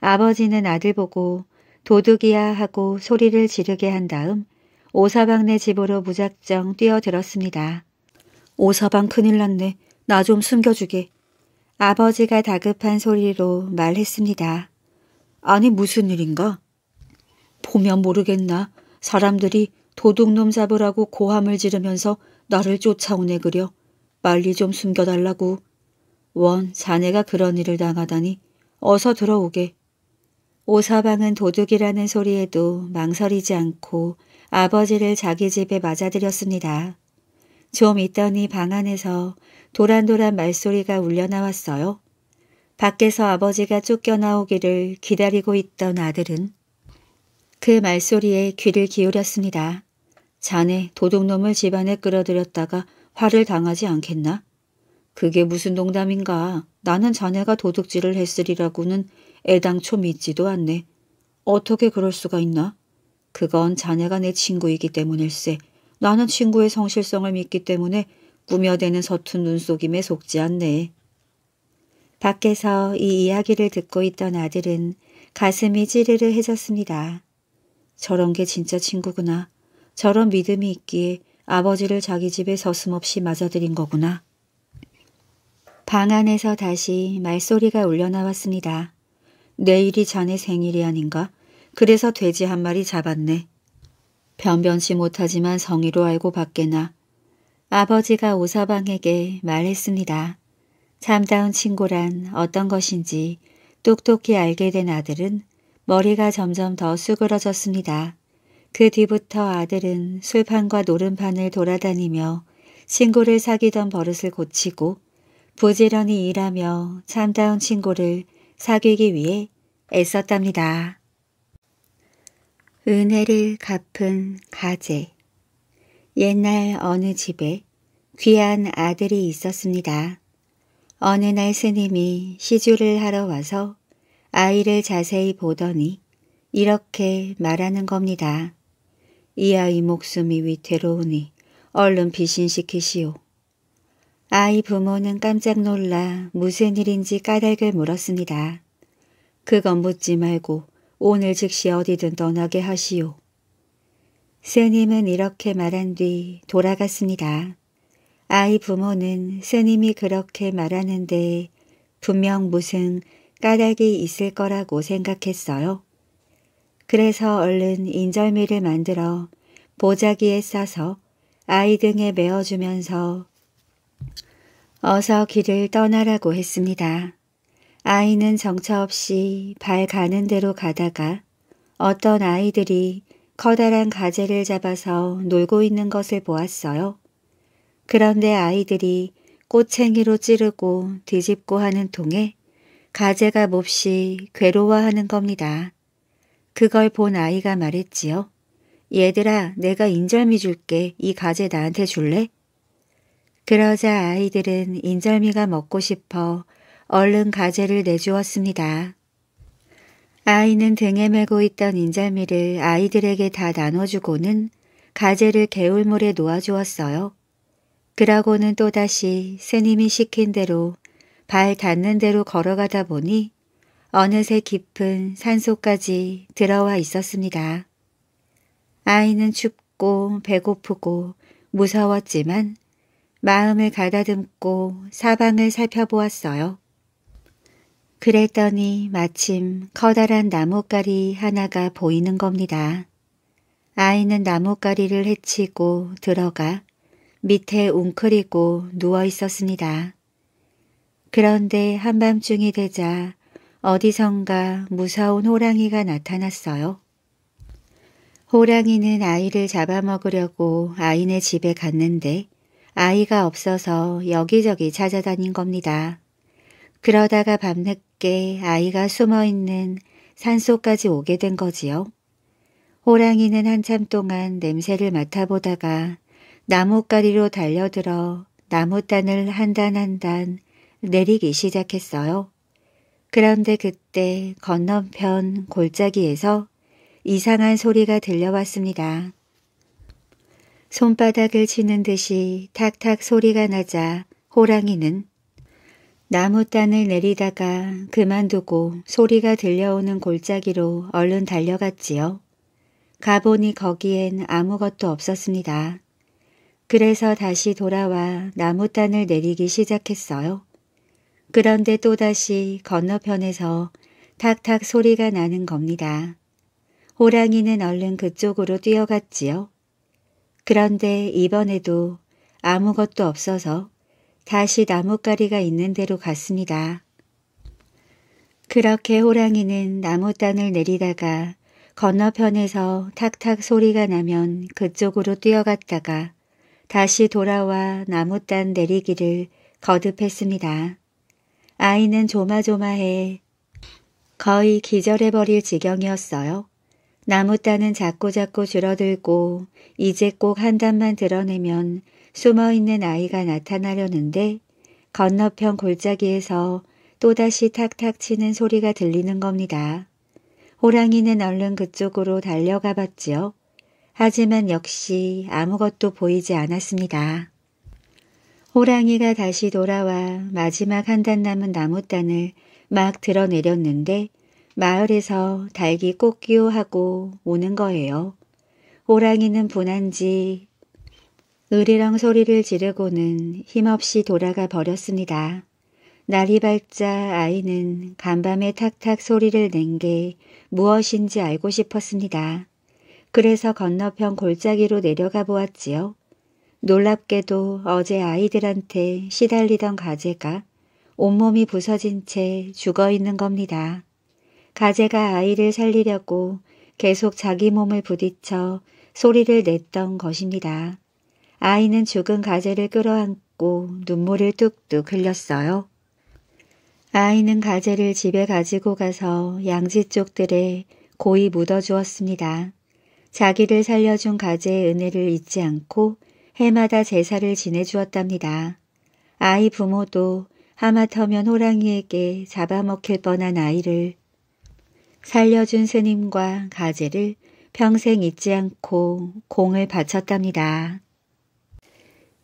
아버지는 아들 보고 도둑이야 하고 소리를 지르게 한 다음 오서방네 집으로 무작정 뛰어들었습니다. 오서방 큰일 났네. 나 좀 숨겨주게. 아버지가 다급한 소리로 말했습니다. 아니 무슨 일인가? 보면 모르겠나. 사람들이 도둑놈 잡으라고 고함을 지르면서 나를 쫓아오네 그려. 빨리 좀 숨겨달라고. 원, 자네가 그런 일을 당하다니. 어서 들어오게. 오서방은 도둑이라는 소리에도 망설이지 않고 아버지를 자기 집에 맞아들였습니다. 좀 있더니 방 안에서 도란도란 말소리가 울려나왔어요. 밖에서 아버지가 쫓겨나오기를 기다리고 있던 아들은 그 말소리에 귀를 기울였습니다. 자네 도둑놈을 집안에 끌어들였다가 화를 당하지 않겠나? 그게 무슨 농담인가. 나는 자네가 도둑질을 했으리라고는 애당초 믿지도 않네. 어떻게 그럴 수가 있나? 그건 자네가 내 친구이기 때문일세. 나는 친구의 성실성을 믿기 때문에 꾸며대는 서툰 눈속임에 속지 않네. 밖에서 이 이야기를 듣고 있던 아들은 가슴이 찌르르해졌습니다. 저런 게 진짜 친구구나. 저런 믿음이 있기에 아버지를 자기 집에 서슴없이 맞아들인 거구나. 방 안에서 다시 말소리가 울려나왔습니다. 내일이 자네 생일이 아닌가? 그래서 돼지 한 마리 잡았네. 변변치 못하지만 성의로 알고 밖에나 아버지가 오서방에게 말했습니다. 참다운 친구란 어떤 것인지 똑똑히 알게 된 아들은 머리가 점점 더 수그러졌습니다. 그 뒤부터 아들은 술판과 노름판을 돌아다니며 친구를 사귀던 버릇을 고치고 부지런히 일하며 참다운 친구를 사귀기 위해 애썼답니다. 은혜를 갚은 가재 옛날 어느 집에 귀한 아들이 있었습니다. 어느 날 스님이 시주를 하러 와서 아이를 자세히 보더니 이렇게 말하는 겁니다. 이 아이 목숨이 위태로우니 얼른 비신시키시오. 아이 부모는 깜짝 놀라 무슨 일인지 까닭을 물었습니다. 그건 묻지 말고 오늘 즉시 어디든 떠나게 하시오. 스님은 이렇게 말한 뒤 돌아갔습니다. 아이 부모는 스님이 그렇게 말하는데 분명 무슨 까닭이 있을 거라고 생각했어요. 그래서 얼른 인절미를 만들어 보자기에 싸서 아이 등에 메어주면서 어서 길을 떠나라고 했습니다. 아이는 정처 없이 발 가는 대로 가다가 어떤 아이들이 커다란 가재를 잡아서 놀고 있는 것을 보았어요. 그런데 아이들이 꽃챙이로 찌르고 뒤집고 하는 통에 가재가 몹시 괴로워하는 겁니다. 그걸 본 아이가 말했지요. 얘들아 내가 인절미 줄게. 이 가재 나한테 줄래? 그러자 아이들은 인절미가 먹고 싶어 얼른 가재를 내주었습니다. 아이는 등에 메고 있던 인절미를 아이들에게 다 나눠주고는 가재를 개울물에 놓아주었어요. 그러고는 또다시 스님이 시킨 대로 발 닿는 대로 걸어가다 보니 어느새 깊은 산속까지 들어와 있었습니다. 아이는 춥고 배고프고 무서웠지만 마음을 가다듬고 사방을 살펴보았어요. 그랬더니 마침 커다란 나뭇가리 하나가 보이는 겁니다. 아이는 나뭇가리를 헤치고 들어가 밑에 웅크리고 누워 있었습니다. 그런데 한밤중이 되자 어디선가 무서운 호랑이가 나타났어요. 호랑이는 아이를 잡아먹으려고 아이네 집에 갔는데 아이가 없어서 여기저기 찾아다닌 겁니다. 그러다가 밤늦게 아이가 숨어있는 산속까지 오게 된 거지요. 호랑이는 한참 동안 냄새를 맡아보다가 나뭇가리로 달려들어 나무단을 한 단 한 단 내리기 시작했어요. 그런데 그때 건너편 골짜기에서 이상한 소리가 들려왔습니다. 손바닥을 치는 듯이 탁탁 소리가 나자 호랑이는 나무단을 내리다가 그만두고 소리가 들려오는 골짜기로 얼른 달려갔지요. 가보니 거기엔 아무것도 없었습니다. 그래서 다시 돌아와 나무단을 내리기 시작했어요. 그런데 또다시 건너편에서 탁탁 소리가 나는 겁니다. 호랑이는 얼른 그쪽으로 뛰어갔지요. 그런데 이번에도 아무것도 없어서 다시 나뭇가리가 있는 데로 갔습니다. 그렇게 호랑이는 나무단을 내리다가 건너편에서 탁탁 소리가 나면 그쪽으로 뛰어갔다가 다시 돌아와 나무단 내리기를 거듭했습니다. 아이는 조마조마해 거의 기절해버릴 지경이었어요. 나무 따는 작고 작고 줄어들고 이제 꼭 한 단만 드러내면 숨어있는 아이가 나타나려는데 건너편 골짜기에서 또다시 탁탁 치는 소리가 들리는 겁니다. 호랑이는 얼른 그쪽으로 달려가 봤지요. 하지만 역시 아무것도 보이지 않았습니다. 호랑이가 다시 돌아와 마지막 한 단 남은 나무단을 막 드러내렸는데 마을에서 닭이 꼬끼오 하고 오는 거예요. 호랑이는 분한지 으리랑 소리를 지르고는 힘없이 돌아가 버렸습니다. 날이 밝자 아이는 간밤에 탁탁 소리를 낸 게 무엇인지 알고 싶었습니다. 그래서 건너편 골짜기로 내려가 보았지요. 놀랍게도 어제 아이들한테 시달리던 가재가 온몸이 부서진 채 죽어 있는 겁니다. 가재가 아이를 살리려고 계속 자기 몸을 부딪혀 소리를 냈던 것입니다. 아이는 죽은 가재를 끌어안고 눈물을 뚝뚝 흘렸어요. 아이는 가재를 집에 가지고 가서 양지 쪽들에 고이 묻어주었습니다. 자기를 살려준 가재의 은혜를 잊지 않고 해마다 제사를 지내주었답니다. 아이 부모도 하마터면 호랑이에게 잡아먹힐 뻔한 아이를 살려준 스님과 가제를 평생 잊지 않고 공을 바쳤답니다.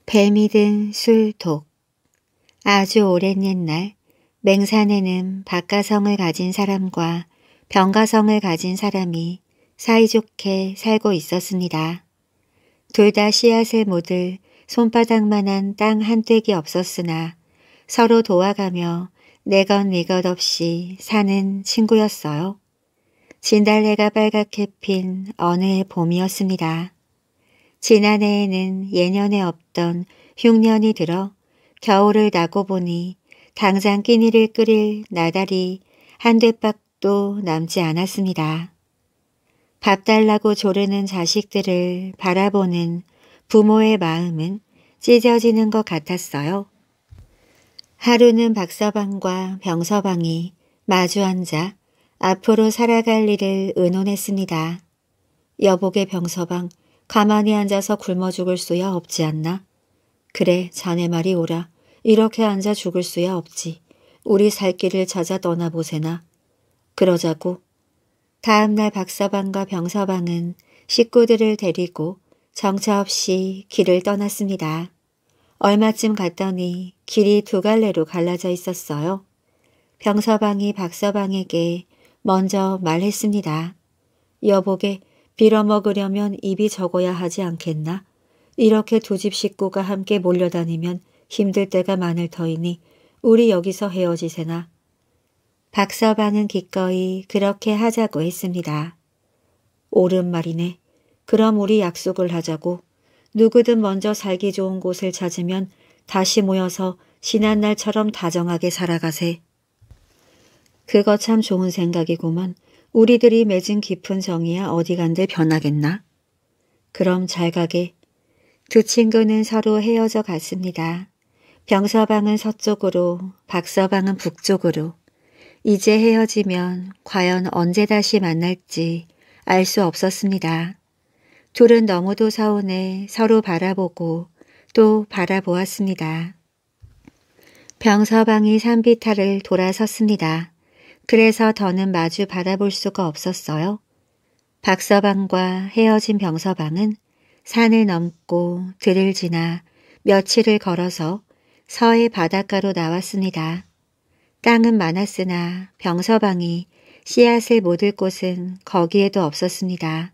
뱀이든 술독 아주 오랜 옛날 맹산에는 박가성을 가진 사람과 병가성을 가진 사람이 사이좋게 살고 있었습니다. 둘 다 씨앗을 모들 손바닥만한 땅한떼이 없었으나 서로 도와가며 내건 리것 없이 사는 친구였어요. 진달래가 빨갛게 핀 어느 해 봄이었습니다. 지난해에는 예년에 없던 흉년이 들어 겨울을 나고 보니 당장 끼니를 끓일 나달이 한 대박도 남지 않았습니다. 밥 달라고 조르는 자식들을 바라보는 부모의 마음은 찢어지는 것 같았어요. 하루는 박서방과 병서방이 마주 앉아 앞으로 살아갈 일을 의논했습니다. 여복의 병서방 가만히 앉아서 굶어 죽을 수야 없지 않나? 그래 자네 말이 오라. 이렇게 앉아 죽을 수야 없지. 우리 살 길을 찾아 떠나보세나. 그러자고. 다음날 박서방과 병서방은 식구들을 데리고 정차 없이 길을 떠났습니다. 얼마쯤 갔더니 길이 두 갈래로 갈라져 있었어요. 병서방이 박서방에게 먼저 말했습니다. 여보게 빌어먹으려면 입이 적어야 하지 않겠나? 이렇게 두 집 식구가 함께 몰려다니면 힘들 때가 많을 터이니 우리 여기서 헤어지세나. 박서방은 기꺼이 그렇게 하자고 했습니다. 옳은 말이네. 그럼 우리 약속을 하자고. 누구든 먼저 살기 좋은 곳을 찾으면 다시 모여서 지난 날처럼 다정하게 살아가세. 그거 참 좋은 생각이구먼. 우리들이 맺은 깊은 정이야 어디 간들 변하겠나? 그럼 잘 가게. 두 친구는 서로 헤어져 갔습니다. 병서방은 서쪽으로, 박서방은 북쪽으로. 이제 헤어지면 과연 언제 다시 만날지 알 수 없었습니다. 둘은 너무도 서운해 서로 바라보고 또 바라보았습니다. 병서방이 산비탈을 돌아섰습니다. 그래서 더는 마주 받아볼 수가 없었어요. 박서방과 헤어진 병서방은 산을 넘고 들을 지나 며칠을 걸어서 서해 바닷가로 나왔습니다. 땅은 많았으나 병서방이 씨앗을 모을 곳은 거기에도 없었습니다.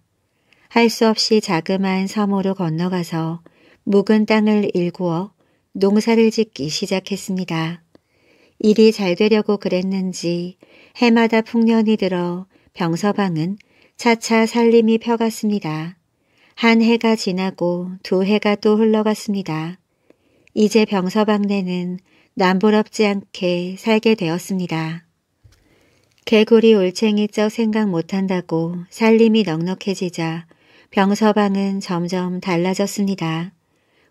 할 수 없이 자그마한 섬으로 건너가서 묵은 땅을 일구어 농사를 짓기 시작했습니다. 일이 잘 되려고 그랬는지 해마다 풍년이 들어 병서방은 차차 살림이 펴갔습니다. 한 해가 지나고 두 해가 또 흘러갔습니다. 이제 병서방내는 남부럽지 않게 살게 되었습니다. 개구리 올챙이 쩍 생각 못한다고 살림이 넉넉해지자 병서방은 점점 달라졌습니다.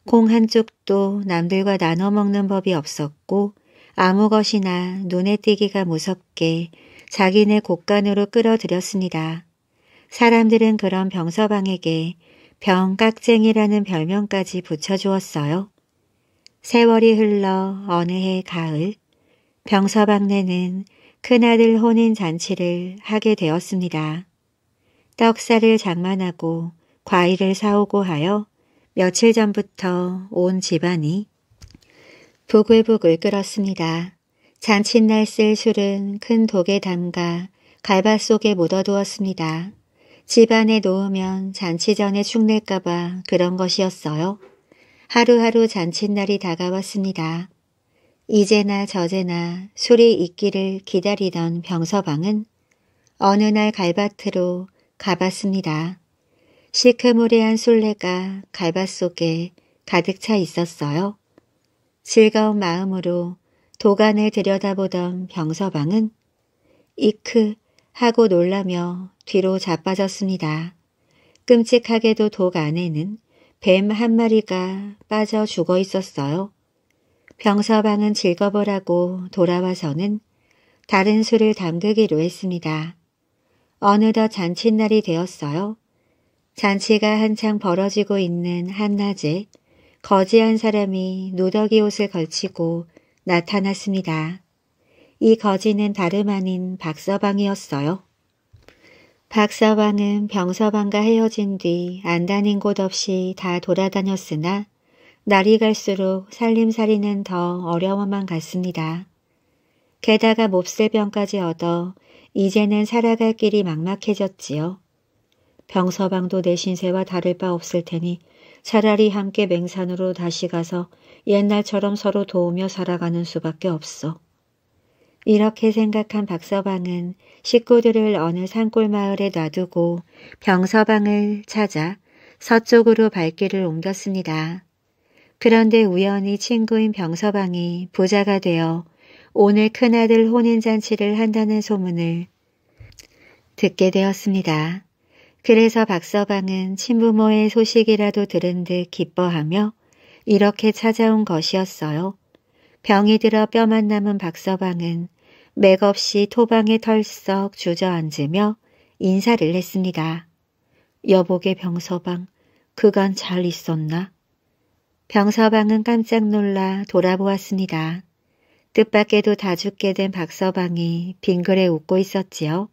공 한쪽도 남들과 나눠 먹는 법이 없었고 아무 것이나 눈에 띄기가 무섭게 자기네 곳간으로 끌어들였습니다. 사람들은 그런 병서방에게 병깍쟁이라는 별명까지 붙여주었어요. 세월이 흘러 어느 해 가을 병서방내는 큰아들 혼인잔치를 하게 되었습니다. 떡살을 장만하고 과일을 사오고 하여 며칠 전부터 온 집안이 부글부글 끓었습니다. 잔칫날 쓸 술은 큰 독에 담가 갈밭 속에 묻어두었습니다. 집안에 놓으면 잔치 전에 축낼까봐 그런 것이었어요. 하루하루 잔칫날이 다가왔습니다. 이제나 저제나 술이 있기를 기다리던 병서방은 어느 날 갈밭으로 가봤습니다. 시크무레한 술래가 갈밭 속에 가득 차 있었어요. 즐거운 마음으로 도간을 들여다보던 병서방은 이크 하고 놀라며 뒤로 자빠졌습니다. 끔찍하게도 독 안에는 뱀 한 마리가 빠져 죽어 있었어요. 병서방은 즐거보라고 돌아와서는 다른 술을 담그기로 했습니다. 어느덧 잔칫날이 되었어요. 잔치가 한창 벌어지고 있는 한낮에 거지한 사람이 노덕이 옷을 걸치고 나타났습니다. 이 거지는 다름 아닌 박서방이었어요. 박서방은 병서방과 헤어진 뒤 안 다닌 곳 없이 다 돌아다녔으나 날이 갈수록 살림살이는 더 어려워만 갔습니다. 게다가 몹쓸병까지 얻어 이제는 살아갈 길이 막막해졌지요. 병서방도 내 신세와 다를 바 없을 테니 차라리 함께 맹산으로 다시 가서 옛날처럼 서로 도우며 살아가는 수밖에 없어. 이렇게 생각한 박서방은 식구들을 어느 산골 마을에 놔두고 병서방을 찾아 서쪽으로 발길을 옮겼습니다. 그런데 우연히 친구인 병서방이 부자가 되어 오늘 큰아들 혼인잔치를 한다는 소문을 듣게 되었습니다. 그래서 박서방은 친부모의 소식이라도 들은 듯 기뻐하며 이렇게 찾아온 것이었어요. 병이 들어 뼈만 남은 박서방은 맥없이 토방에 털썩 주저앉으며 인사를 했습니다. 여보게 병서방, 그간 잘 있었나? 병서방은 깜짝 놀라 돌아보았습니다. 뜻밖에도 다 죽게 된 박서방이 빙그레 웃고 있었지요.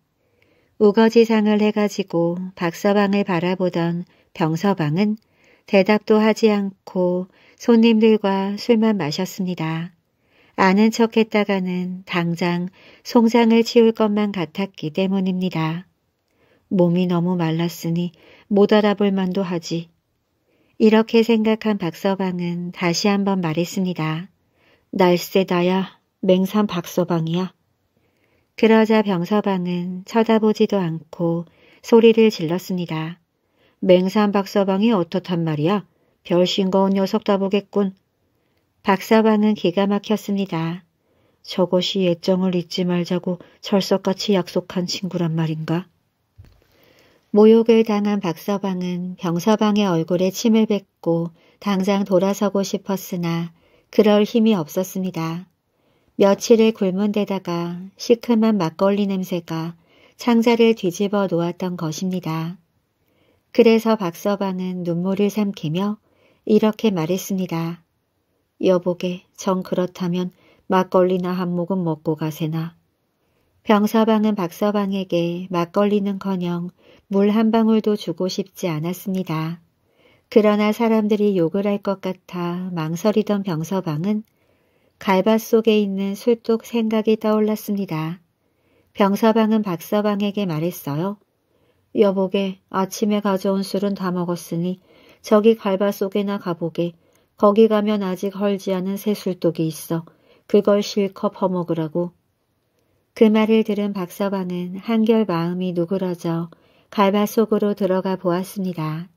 우거지상을 해가지고 박서방을 바라보던 병서방은 대답도 하지 않고 손님들과 술만 마셨습니다. 아는 척 했다가는 당장 송장을 치울 것만 같았기 때문입니다. 몸이 너무 말랐으니 못 알아볼 만도 하지. 이렇게 생각한 박서방은 다시 한번 말했습니다. 날쌔 나야 맹산 박서방이야. 그러자 병서방은 쳐다보지도 않고 소리를 질렀습니다. 맹산 박서방이 어떻단 말이야? 별싱거운 녀석다 보겠군. 박서방은 기가 막혔습니다. 저것이 예정을 잊지 말자고 철석같이 약속한 친구란 말인가? 모욕을 당한 박서방은 병서방의 얼굴에 침을 뱉고 당장 돌아서고 싶었으나 그럴 힘이 없었습니다. 며칠을 굶은 데다가 시큼한 막걸리 냄새가 창자를 뒤집어 놓았던 것입니다. 그래서 박서방은 눈물을 삼키며 이렇게 말했습니다. 여보게 정 그렇다면 막걸리나 한 모금 먹고 가세나. 병서방은 박서방에게 막걸리는커녕 물 한 방울도 주고 싶지 않았습니다. 그러나 사람들이 욕을 할 것 같아 망설이던 병서방은 갈바 속에 있는 술독 생각이 떠올랐습니다. 병사방은박사방에게 말했어요. 여보게 아침에 가져온 술은 다 먹었으니 저기 갈바 속에나 가보게. 거기 가면 아직 헐지 않은 새 술독이 있어. 그걸 실컷 퍼먹으라고. 그 말을 들은 박사방은 한결 마음이 누그러져 갈바 속으로 들어가 보았습니다.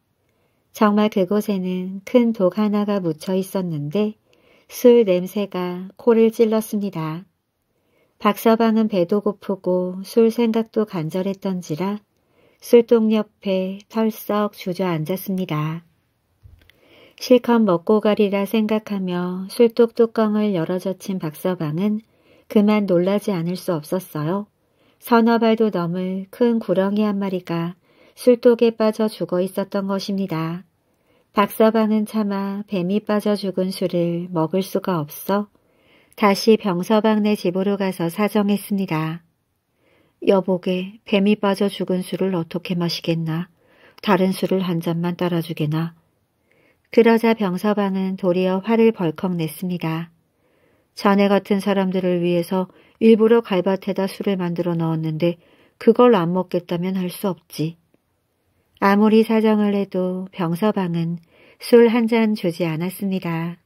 정말 그곳에는 큰 독 하나가 묻혀 있었는데 술 냄새가 코를 찔렀습니다. 박서방은 배도 고프고 술 생각도 간절했던지라 술독 옆에 털썩 주저앉았습니다. 실컷 먹고 가리라 생각하며 술독 뚜껑을 열어젖힌 박서방은 그만 놀라지 않을 수 없었어요. 서너 발도 넘을 큰 구렁이 한 마리가 술독에 빠져 죽어 있었던 것입니다. 박서방은 차마 뱀이 빠져 죽은 술을 먹을 수가 없어 다시 병서방내 집으로 가서 사정했습니다. 여보게 뱀이 빠져 죽은 술을 어떻게 마시겠나. 다른 술을 한 잔만 따라주게나. 그러자 병서방은 도리어 화를 벌컥 냈습니다. 자네 같은 사람들을 위해서 일부러 갈밭에다 술을 만들어 넣었는데 그걸 안 먹겠다면 할 수 없지. 아무리 사정을 해도 병서방은 술 한 잔 주지 않았습니다.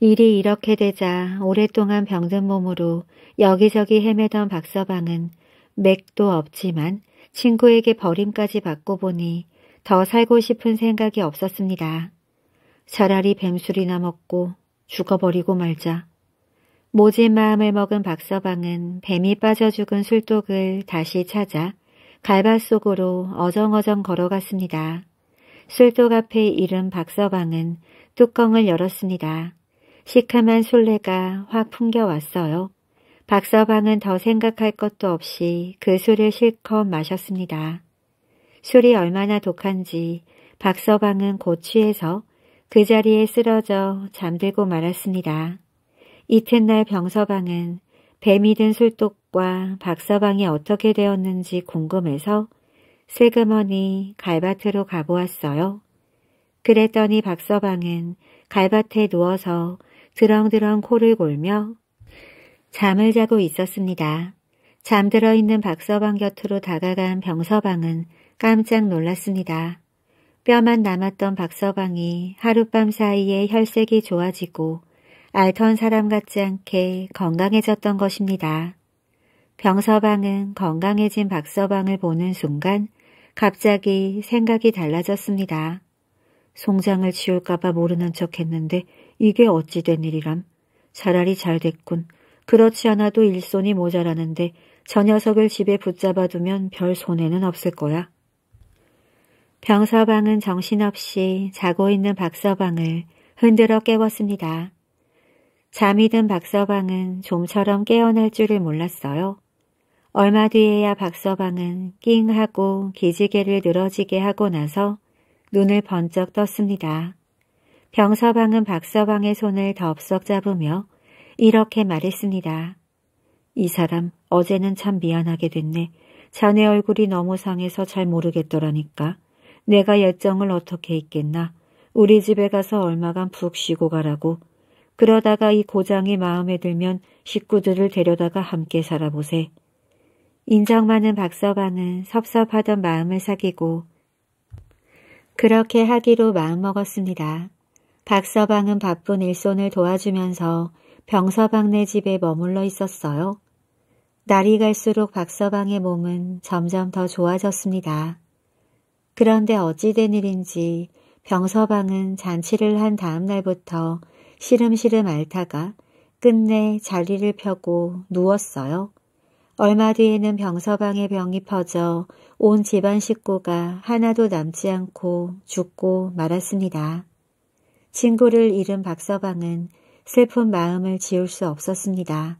일이 이렇게 되자 오랫동안 병든 몸으로 여기저기 헤매던 박서방은 맥도 없지만 친구에게 버림까지 받고 보니 더 살고 싶은 생각이 없었습니다. 차라리 뱀술이나 먹고 죽어버리고 말자. 모진 마음을 먹은 박서방은 뱀이 빠져 죽은 술독을 다시 찾아 갈바 속으로 어정어정 걸어갔습니다. 술독 앞에 이른 박서방은 뚜껑을 열었습니다. 시큼한 술래가 확 풍겨왔어요. 박서방은 더 생각할 것도 없이 그 술을 실컷 마셨습니다. 술이 얼마나 독한지 박서방은 고 취해서 그 자리에 쓰러져 잠들고 말았습니다. 이튿날 병서방은 뱀이 든 술독 과 박서방이 어떻게 되었는지 궁금해서 슬그머니 갈밭으로 가보았어요. 그랬더니 박서방은 갈밭에 누워서 드렁드렁 코를 골며 잠을 자고 있었습니다. 잠들어 있는 박서방 곁으로 다가간 병서방은 깜짝 놀랐습니다. 뼈만 남았던 박서방이 하룻밤 사이에 혈색이 좋아지고 알던 사람 같지 않게 건강해졌던 것입니다. 병서방은 건강해진 박서방을 보는 순간 갑자기 생각이 달라졌습니다. 송장을 치울까봐 모르는 척 했는데 이게 어찌 된 일이람. 차라리 잘 됐군. 그렇지 않아도 일손이 모자라는데 저 녀석을 집에 붙잡아두면 별 손해는 없을 거야. 병서방은 정신없이 자고 있는 박서방을 흔들어 깨웠습니다. 잠이 든 박서방은 좀처럼 깨어날 줄을 몰랐어요. 얼마 뒤에야 박서방은 낑 하고 기지개를 늘어지게 하고 나서 눈을 번쩍 떴습니다. 병서방은 박서방의 손을 덥석 잡으며 이렇게 말했습니다. 이 사람 어제는 참 미안하게 됐네. 자네 얼굴이 너무 상해서 잘 모르겠더라니까. 내가 열정을 어떻게 있겠나. 우리 집에 가서 얼마간 푹 쉬고 가라고. 그러다가 이 고장이 마음에 들면 식구들을 데려다가 함께 살아보세. 인정많은 박서방은 섭섭하던 마음을 사귀고 그렇게 하기로 마음먹었습니다. 박서방은 바쁜 일손을 도와주면서 병서방네 집에 머물러 있었어요. 날이 갈수록 박서방의 몸은 점점 더 좋아졌습니다. 그런데 어찌된 일인지 병서방은 잔치를 한 다음 날부터 시름시름 앓다가 끝내 자리를 펴고 누웠어요. 얼마 뒤에는 병서방에 병이 퍼져 온 집안 식구가 하나도 남지 않고 죽고 말았습니다. 친구를 잃은 박서방은 슬픈 마음을 지울 수 없었습니다.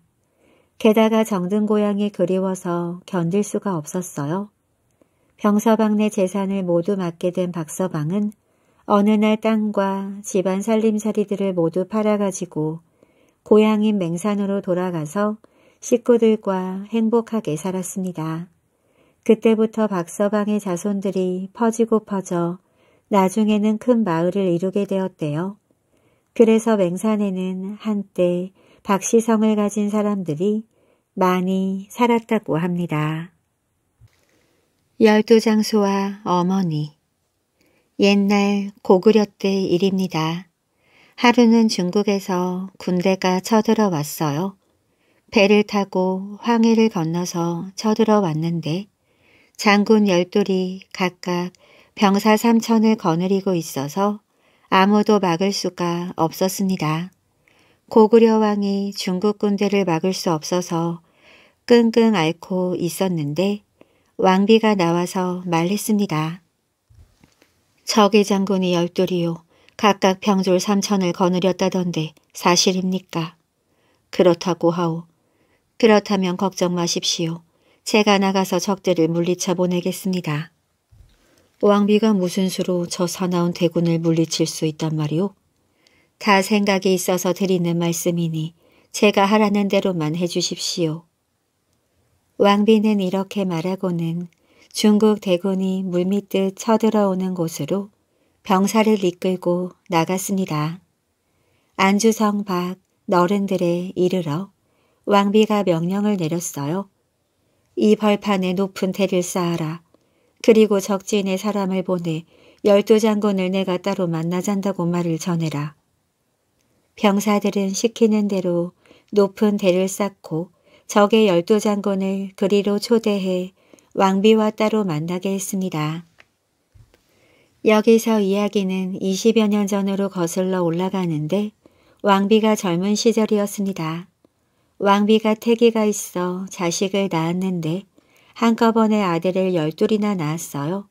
게다가 정든 고향이 그리워서 견딜 수가 없었어요. 병서방 내 재산을 모두 맡게 된 박서방은 어느 날 땅과 집안 살림살이들을 모두 팔아가지고 고향인 맹산으로 돌아가서 식구들과 행복하게 살았습니다. 그때부터 박서방의 자손들이 퍼지고 퍼져 나중에는 큰 마을을 이루게 되었대요. 그래서 맹산에는 한때 박시성을 가진 사람들이 많이 살았다고 합니다. 열두 장소와 어머니 옛날 고구려 때 일입니다. 하루는 중국에서 군대가 쳐들어왔어요. 배를 타고 황해를 건너서 쳐들어 왔는데 장군 열돌이 각각 병사 삼천을 거느리고 있어서 아무도 막을 수가 없었습니다. 고구려 왕이 중국 군대를 막을 수 없어서 끙끙 앓고 있었는데 왕비가 나와서 말했습니다. 적의 장군이 열돌이요 각각 병졸 삼천을 거느렸다던데 사실입니까? 그렇다고 하오. 그렇다면 걱정 마십시오. 제가 나가서 적들을 물리쳐 보내겠습니다. 왕비가 무슨 수로 저 사나운 대군을 물리칠 수 있단 말이오? 다 생각이 있어서 드리는 말씀이니 제가 하라는 대로만 해주십시오. 왕비는 이렇게 말하고는 중국 대군이 물밑듯 쳐들어오는 곳으로 병사를 이끌고 나갔습니다. 안주성 박 너른들에 이르러 왕비가 명령을 내렸어요. 이 벌판에 높은 대를 쌓아라. 그리고 적진의 사람을 보내 열두 장군을 내가 따로 만나잔다고 말을 전해라. 병사들은 시키는 대로 높은 대를 쌓고 적의 열두 장군을 그리로 초대해 왕비와 따로 만나게 했습니다. 여기서 이야기는 20여 년 전으로 거슬러 올라가는데 왕비가 젊은 시절이었습니다. 왕비가 태기가 있어 자식을 낳았는데 한꺼번에 아들을 열둘이나 낳았어요.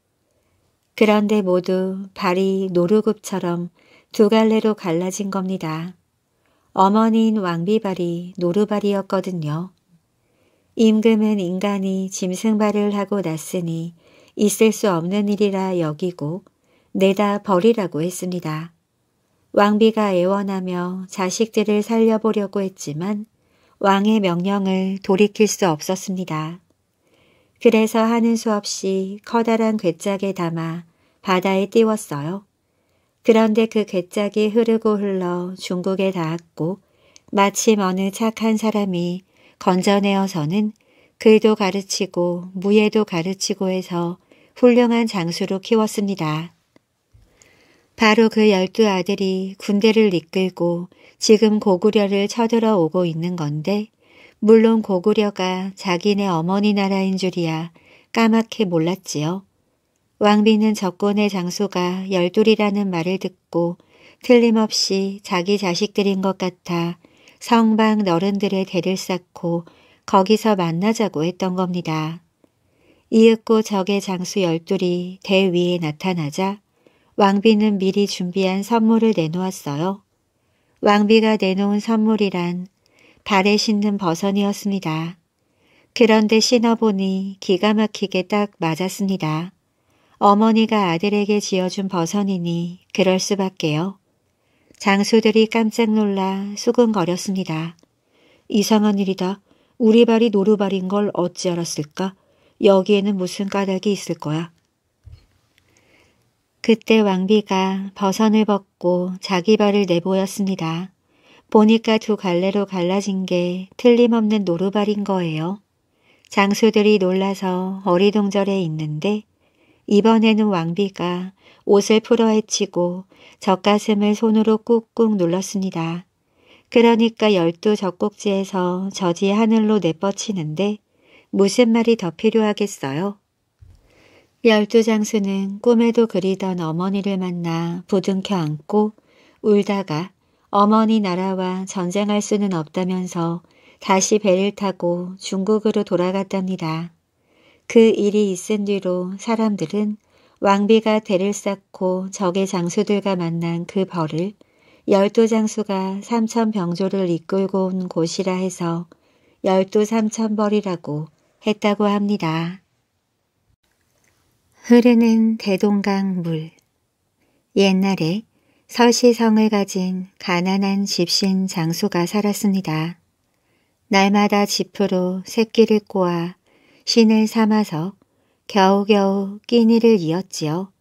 그런데 모두 발이 노루굽처럼 두 갈래로 갈라진 겁니다. 어머니인 왕비발이 노루발이었거든요. 임금은 인간이 짐승발을 하고 났으니 있을 수 없는 일이라 여기고 내다 버리라고 했습니다. 왕비가 애원하며 자식들을 살려보려고 했지만 왕의 명령을 돌이킬 수 없었습니다. 그래서 하는 수 없이 커다란 괴짝에 담아 바다에 띄웠어요. 그런데 그 괴짝이 흐르고 흘러 중국에 닿았고 마침 어느 착한 사람이 건져내어서는 글도 가르치고 무예도 가르치고 해서 훌륭한 장수로 키웠습니다. 바로 그 열두 아들이 군대를 이끌고 지금 고구려를 쳐들어 오고 있는 건데 물론 고구려가 자기네 어머니 나라인 줄이야 까맣게 몰랐지요. 왕비는 적군의 장소가 열둘이라는 말을 듣고 틀림없이 자기 자식들인 것 같아 성방 너른들의 대를 쌓고 거기서 만나자고 했던 겁니다. 이윽고 적의 장수 열둘이 대 위에 나타나자 왕비는 미리 준비한 선물을 내놓았어요. 왕비가 내놓은 선물이란 발에 신는 버선이었습니다. 그런데 신어보니 기가 막히게 딱 맞았습니다. 어머니가 아들에게 지어준 버선이니 그럴 수밖에요. 장수들이 깜짝 놀라 수근거렸습니다. 이상한 일이다. 우리 발이 노루발인 걸 어찌 알았을까? 여기에는 무슨 까닭이 있을 거야. 그때 왕비가 버선을 벗고 자기 발을 내보였습니다. 보니까 두 갈래로 갈라진 게 틀림없는 노루발인 거예요. 장수들이 놀라서 어리둥절해 있는데 이번에는 왕비가 옷을 풀어헤치고 젖가슴을 손으로 꾹꾹 눌렀습니다. 그러니까 열두 젖꼭지에서 저지 하늘로 내뻗치는데 무슨 말이 더 필요하겠어요? 열두 장수는 꿈에도 그리던 어머니를 만나 부둥켜 안고 울다가 어머니 나라와 전쟁할 수는 없다면서 다시 배를 타고 중국으로 돌아갔답니다. 그 일이 있은 뒤로 사람들은 왕비가 대를 쌓고 적의 장수들과 만난 그 벌을 열두 장수가 삼천 병조를 이끌고 온 곳이라 해서 열두 삼천 벌이라고 했다고 합니다. 흐르는 대동강 물 옛날에 서시성을 가진 가난한 집신 장수가 살았습니다. 날마다 집으로 새끼를 꼬아 신을 삼아서 겨우겨우 끼니를 이었지요.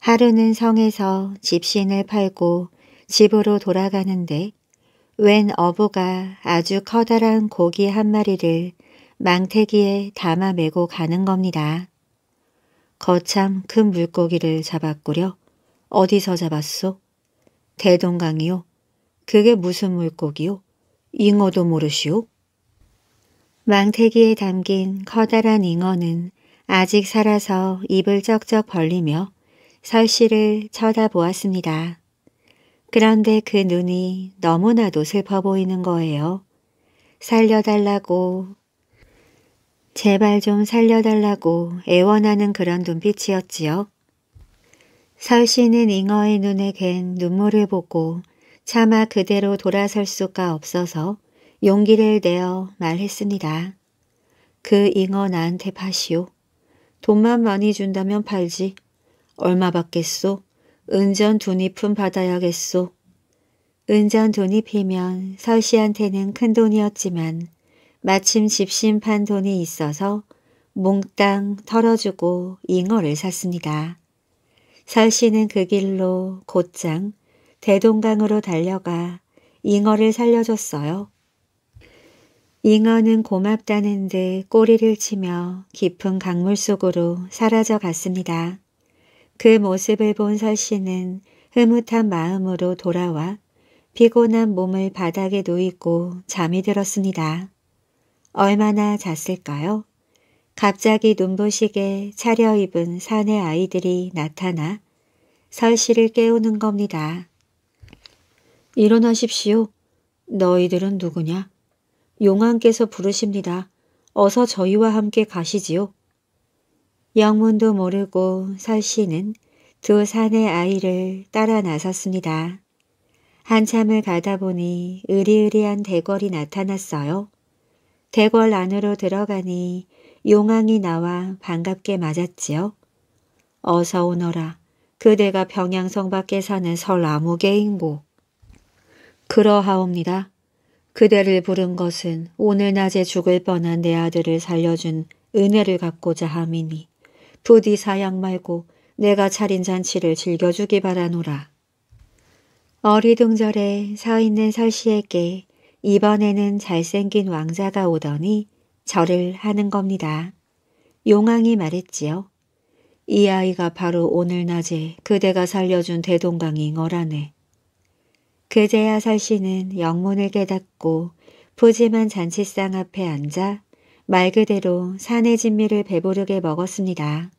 하루는 성에서 집신을 팔고 집으로 돌아가는데 웬 어부가 아주 커다란 고기 한 마리를 망태기에 담아 메고 가는 겁니다. 거참 큰 물고기를 잡았구려. 어디서 잡았소? 대동강이요. 그게 무슨 물고기요? 잉어도 모르시오? 망태기에 담긴 커다란 잉어는 아직 살아서 입을 쩍쩍 벌리며 설씨를 쳐다보았습니다. 그런데 그 눈이 너무나도 슬퍼 보이는 거예요. 살려달라고 제발 좀 살려달라고 애원하는 그런 눈빛이었지요. 설 씨는 잉어의 눈에 갠 눈물을 보고 차마 그대로 돌아설 수가 없어서 용기를 내어 말했습니다. 그 잉어 나한테 파시오. 돈만 많이 준다면 팔지. 얼마 받겠소? 은전 돈이푼 받아야겠소. 은전 돈이피면 설씨한테는 큰돈이었지만 마침 집심판 돈이 있어서 몽땅 털어주고 잉어를 샀습니다. 설씨는 그 길로 곧장 대동강으로 달려가 잉어를 살려줬어요. 잉어는 고맙다는 듯 꼬리를 치며 깊은 강물 속으로 사라져 갔습니다. 그 모습을 본 설씨는 흐뭇한 마음으로 돌아와 피곤한 몸을 바닥에 누이고 잠이 들었습니다. 얼마나 잤을까요? 갑자기 눈부시게 차려입은 사내 아이들이 나타나 설씨를 깨우는 겁니다. 일어나십시오. 너희들은 누구냐? 용왕께서 부르십니다. 어서 저희와 함께 가시지요. 영문도 모르고 설씨는 두 사내 아이를 따라 나섰습니다. 한참을 가다 보니 으리으리한 대궐이 나타났어요. 대궐 안으로 들어가니 용왕이 나와 반갑게 맞았지요. 어서 오너라. 그대가 병양성 밖에 사는 설아무개인고. 그러하옵니다. 그대를 부른 것은 오늘 낮에 죽을 뻔한 내 아들을 살려준 은혜를 갖고자 함이니 부디 사양 말고 내가 차린 잔치를 즐겨주기 바라노라. 어리둥절에 서 있는 설씨에게 이번에는 잘생긴 왕자가 오더니 절을 하는 겁니다. 용왕이 말했지요. 이 아이가 바로 오늘 낮에 그대가 살려준 대동강이 거라네. 그제야 설씨는 영문을 깨닫고 푸짐한 잔치상 앞에 앉아 말 그대로 산의 진미를 배부르게 먹었습니다.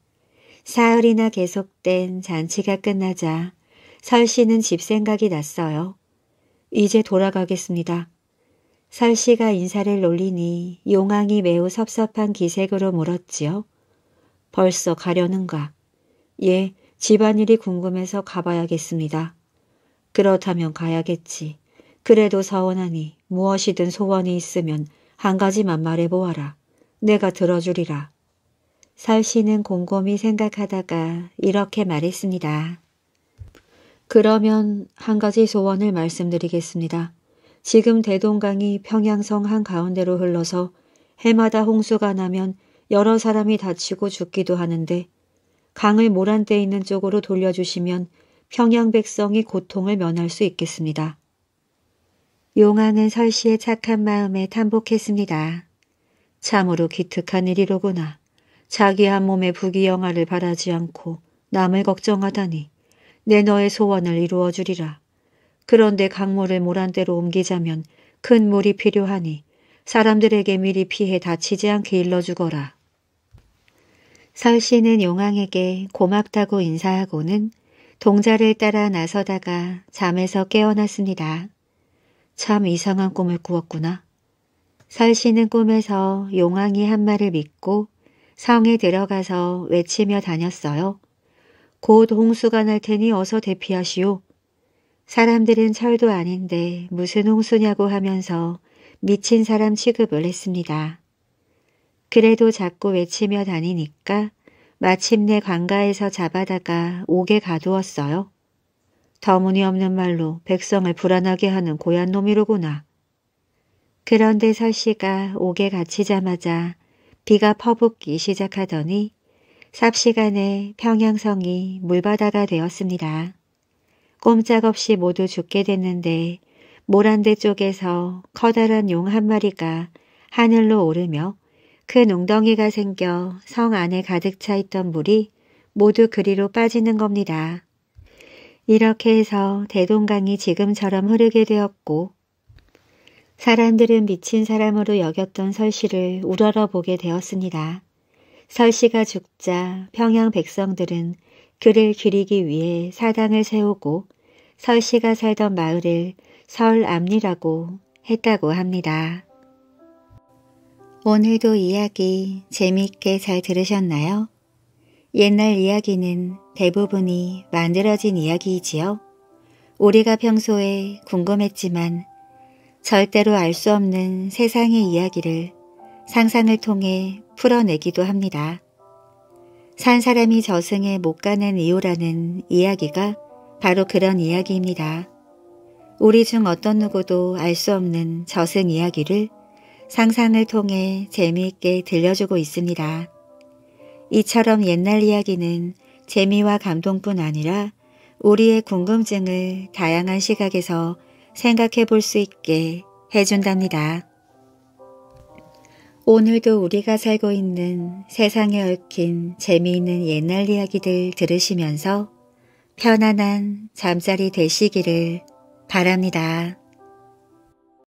사흘이나 계속된 잔치가 끝나자 설씨는 집 생각이 났어요. 이제 돌아가겠습니다. 설씨가 인사를 올리니 용왕이 매우 섭섭한 기색으로 물었지요. 벌써 가려는가? 예, 집안일이 궁금해서 가봐야겠습니다. 그렇다면 가야겠지. 그래도 서운하니 무엇이든 소원이 있으면 한 가지만 말해보아라. 내가 들어주리라. 설씨는 곰곰이 생각하다가 이렇게 말했습니다. 그러면 한 가지 소원을 말씀드리겠습니다. 지금 대동강이 평양성 한가운데로 흘러서 해마다 홍수가 나면 여러 사람이 다치고 죽기도 하는데 강을 모란대 있는 쪽으로 돌려주시면 평양 백성이 고통을 면할 수 있겠습니다. 용왕은 설시의 착한 마음에 탄복했습니다. 참으로 기특한 일이로구나. 자기 한 몸의 부귀영화를 바라지 않고 남을 걱정하다니 내 너의 소원을 이루어주리라. 그런데 강물을 모란대로 옮기자면 큰 물이 필요하니 사람들에게 미리 피해 다치지 않게 일러주거라. 설씨는 용왕에게 고맙다고 인사하고는 동자를 따라 나서다가 잠에서 깨어났습니다. 참 이상한 꿈을 꾸었구나. 설씨는 꿈에서 용왕이 한 말을 믿고 성에 들어가서 외치며 다녔어요. 곧 홍수가 날 테니 어서 대피하시오. 사람들은 철도 아닌데 무슨 홍수냐고 하면서 미친 사람 취급을 했습니다. 그래도 자꾸 외치며 다니니까 마침내 관가에서 잡아다가 옥에 가두었어요. 더무니없는 말로 백성을 불안하게 하는 고얀 놈이로구나. 그런데 설씨가 옥에 갇히자마자 비가 퍼붓기 시작하더니 삽시간에 평양성이 물바다가 되었습니다. 꼼짝없이 모두 죽게 됐는데 모란대 쪽에서 커다란 용 한 마리가 하늘로 오르며 큰 그 웅덩이가 생겨 성 안에 가득 차 있던 물이 모두 그리로 빠지는 겁니다. 이렇게 해서 대동강이 지금처럼 흐르게 되었고 사람들은 미친 사람으로 여겼던 설씨를 우러러보게 되었습니다. 설씨가 죽자 평양 백성들은 그를 기리기 위해 사당을 세우고 설씨가 살던 마을을 설암리라고 했다고 합니다. 오늘도 이야기 재미있게 잘 들으셨나요? 옛날 이야기는 대부분이 만들어진 이야기이지요. 우리가 평소에 궁금했지만 절대로 알 수 없는 세상의 이야기를 상상을 통해 풀어내기도 합니다. 산 사람이 저승에 못 가는 이유라는 이야기가 바로 그런 이야기입니다. 우리 중 어떤 누구도 알 수 없는 저승 이야기를 상상을 통해 재미있게 들려주고 있습니다. 이처럼 옛날 이야기는 재미와 감동뿐 아니라 우리의 궁금증을 다양한 시각에서 생각해 볼 수 있게 해준답니다. 오늘도 우리가 살고 있는 세상에 얽힌 재미있는 옛날 이야기들 들으시면서 편안한 잠자리 되시기를 바랍니다.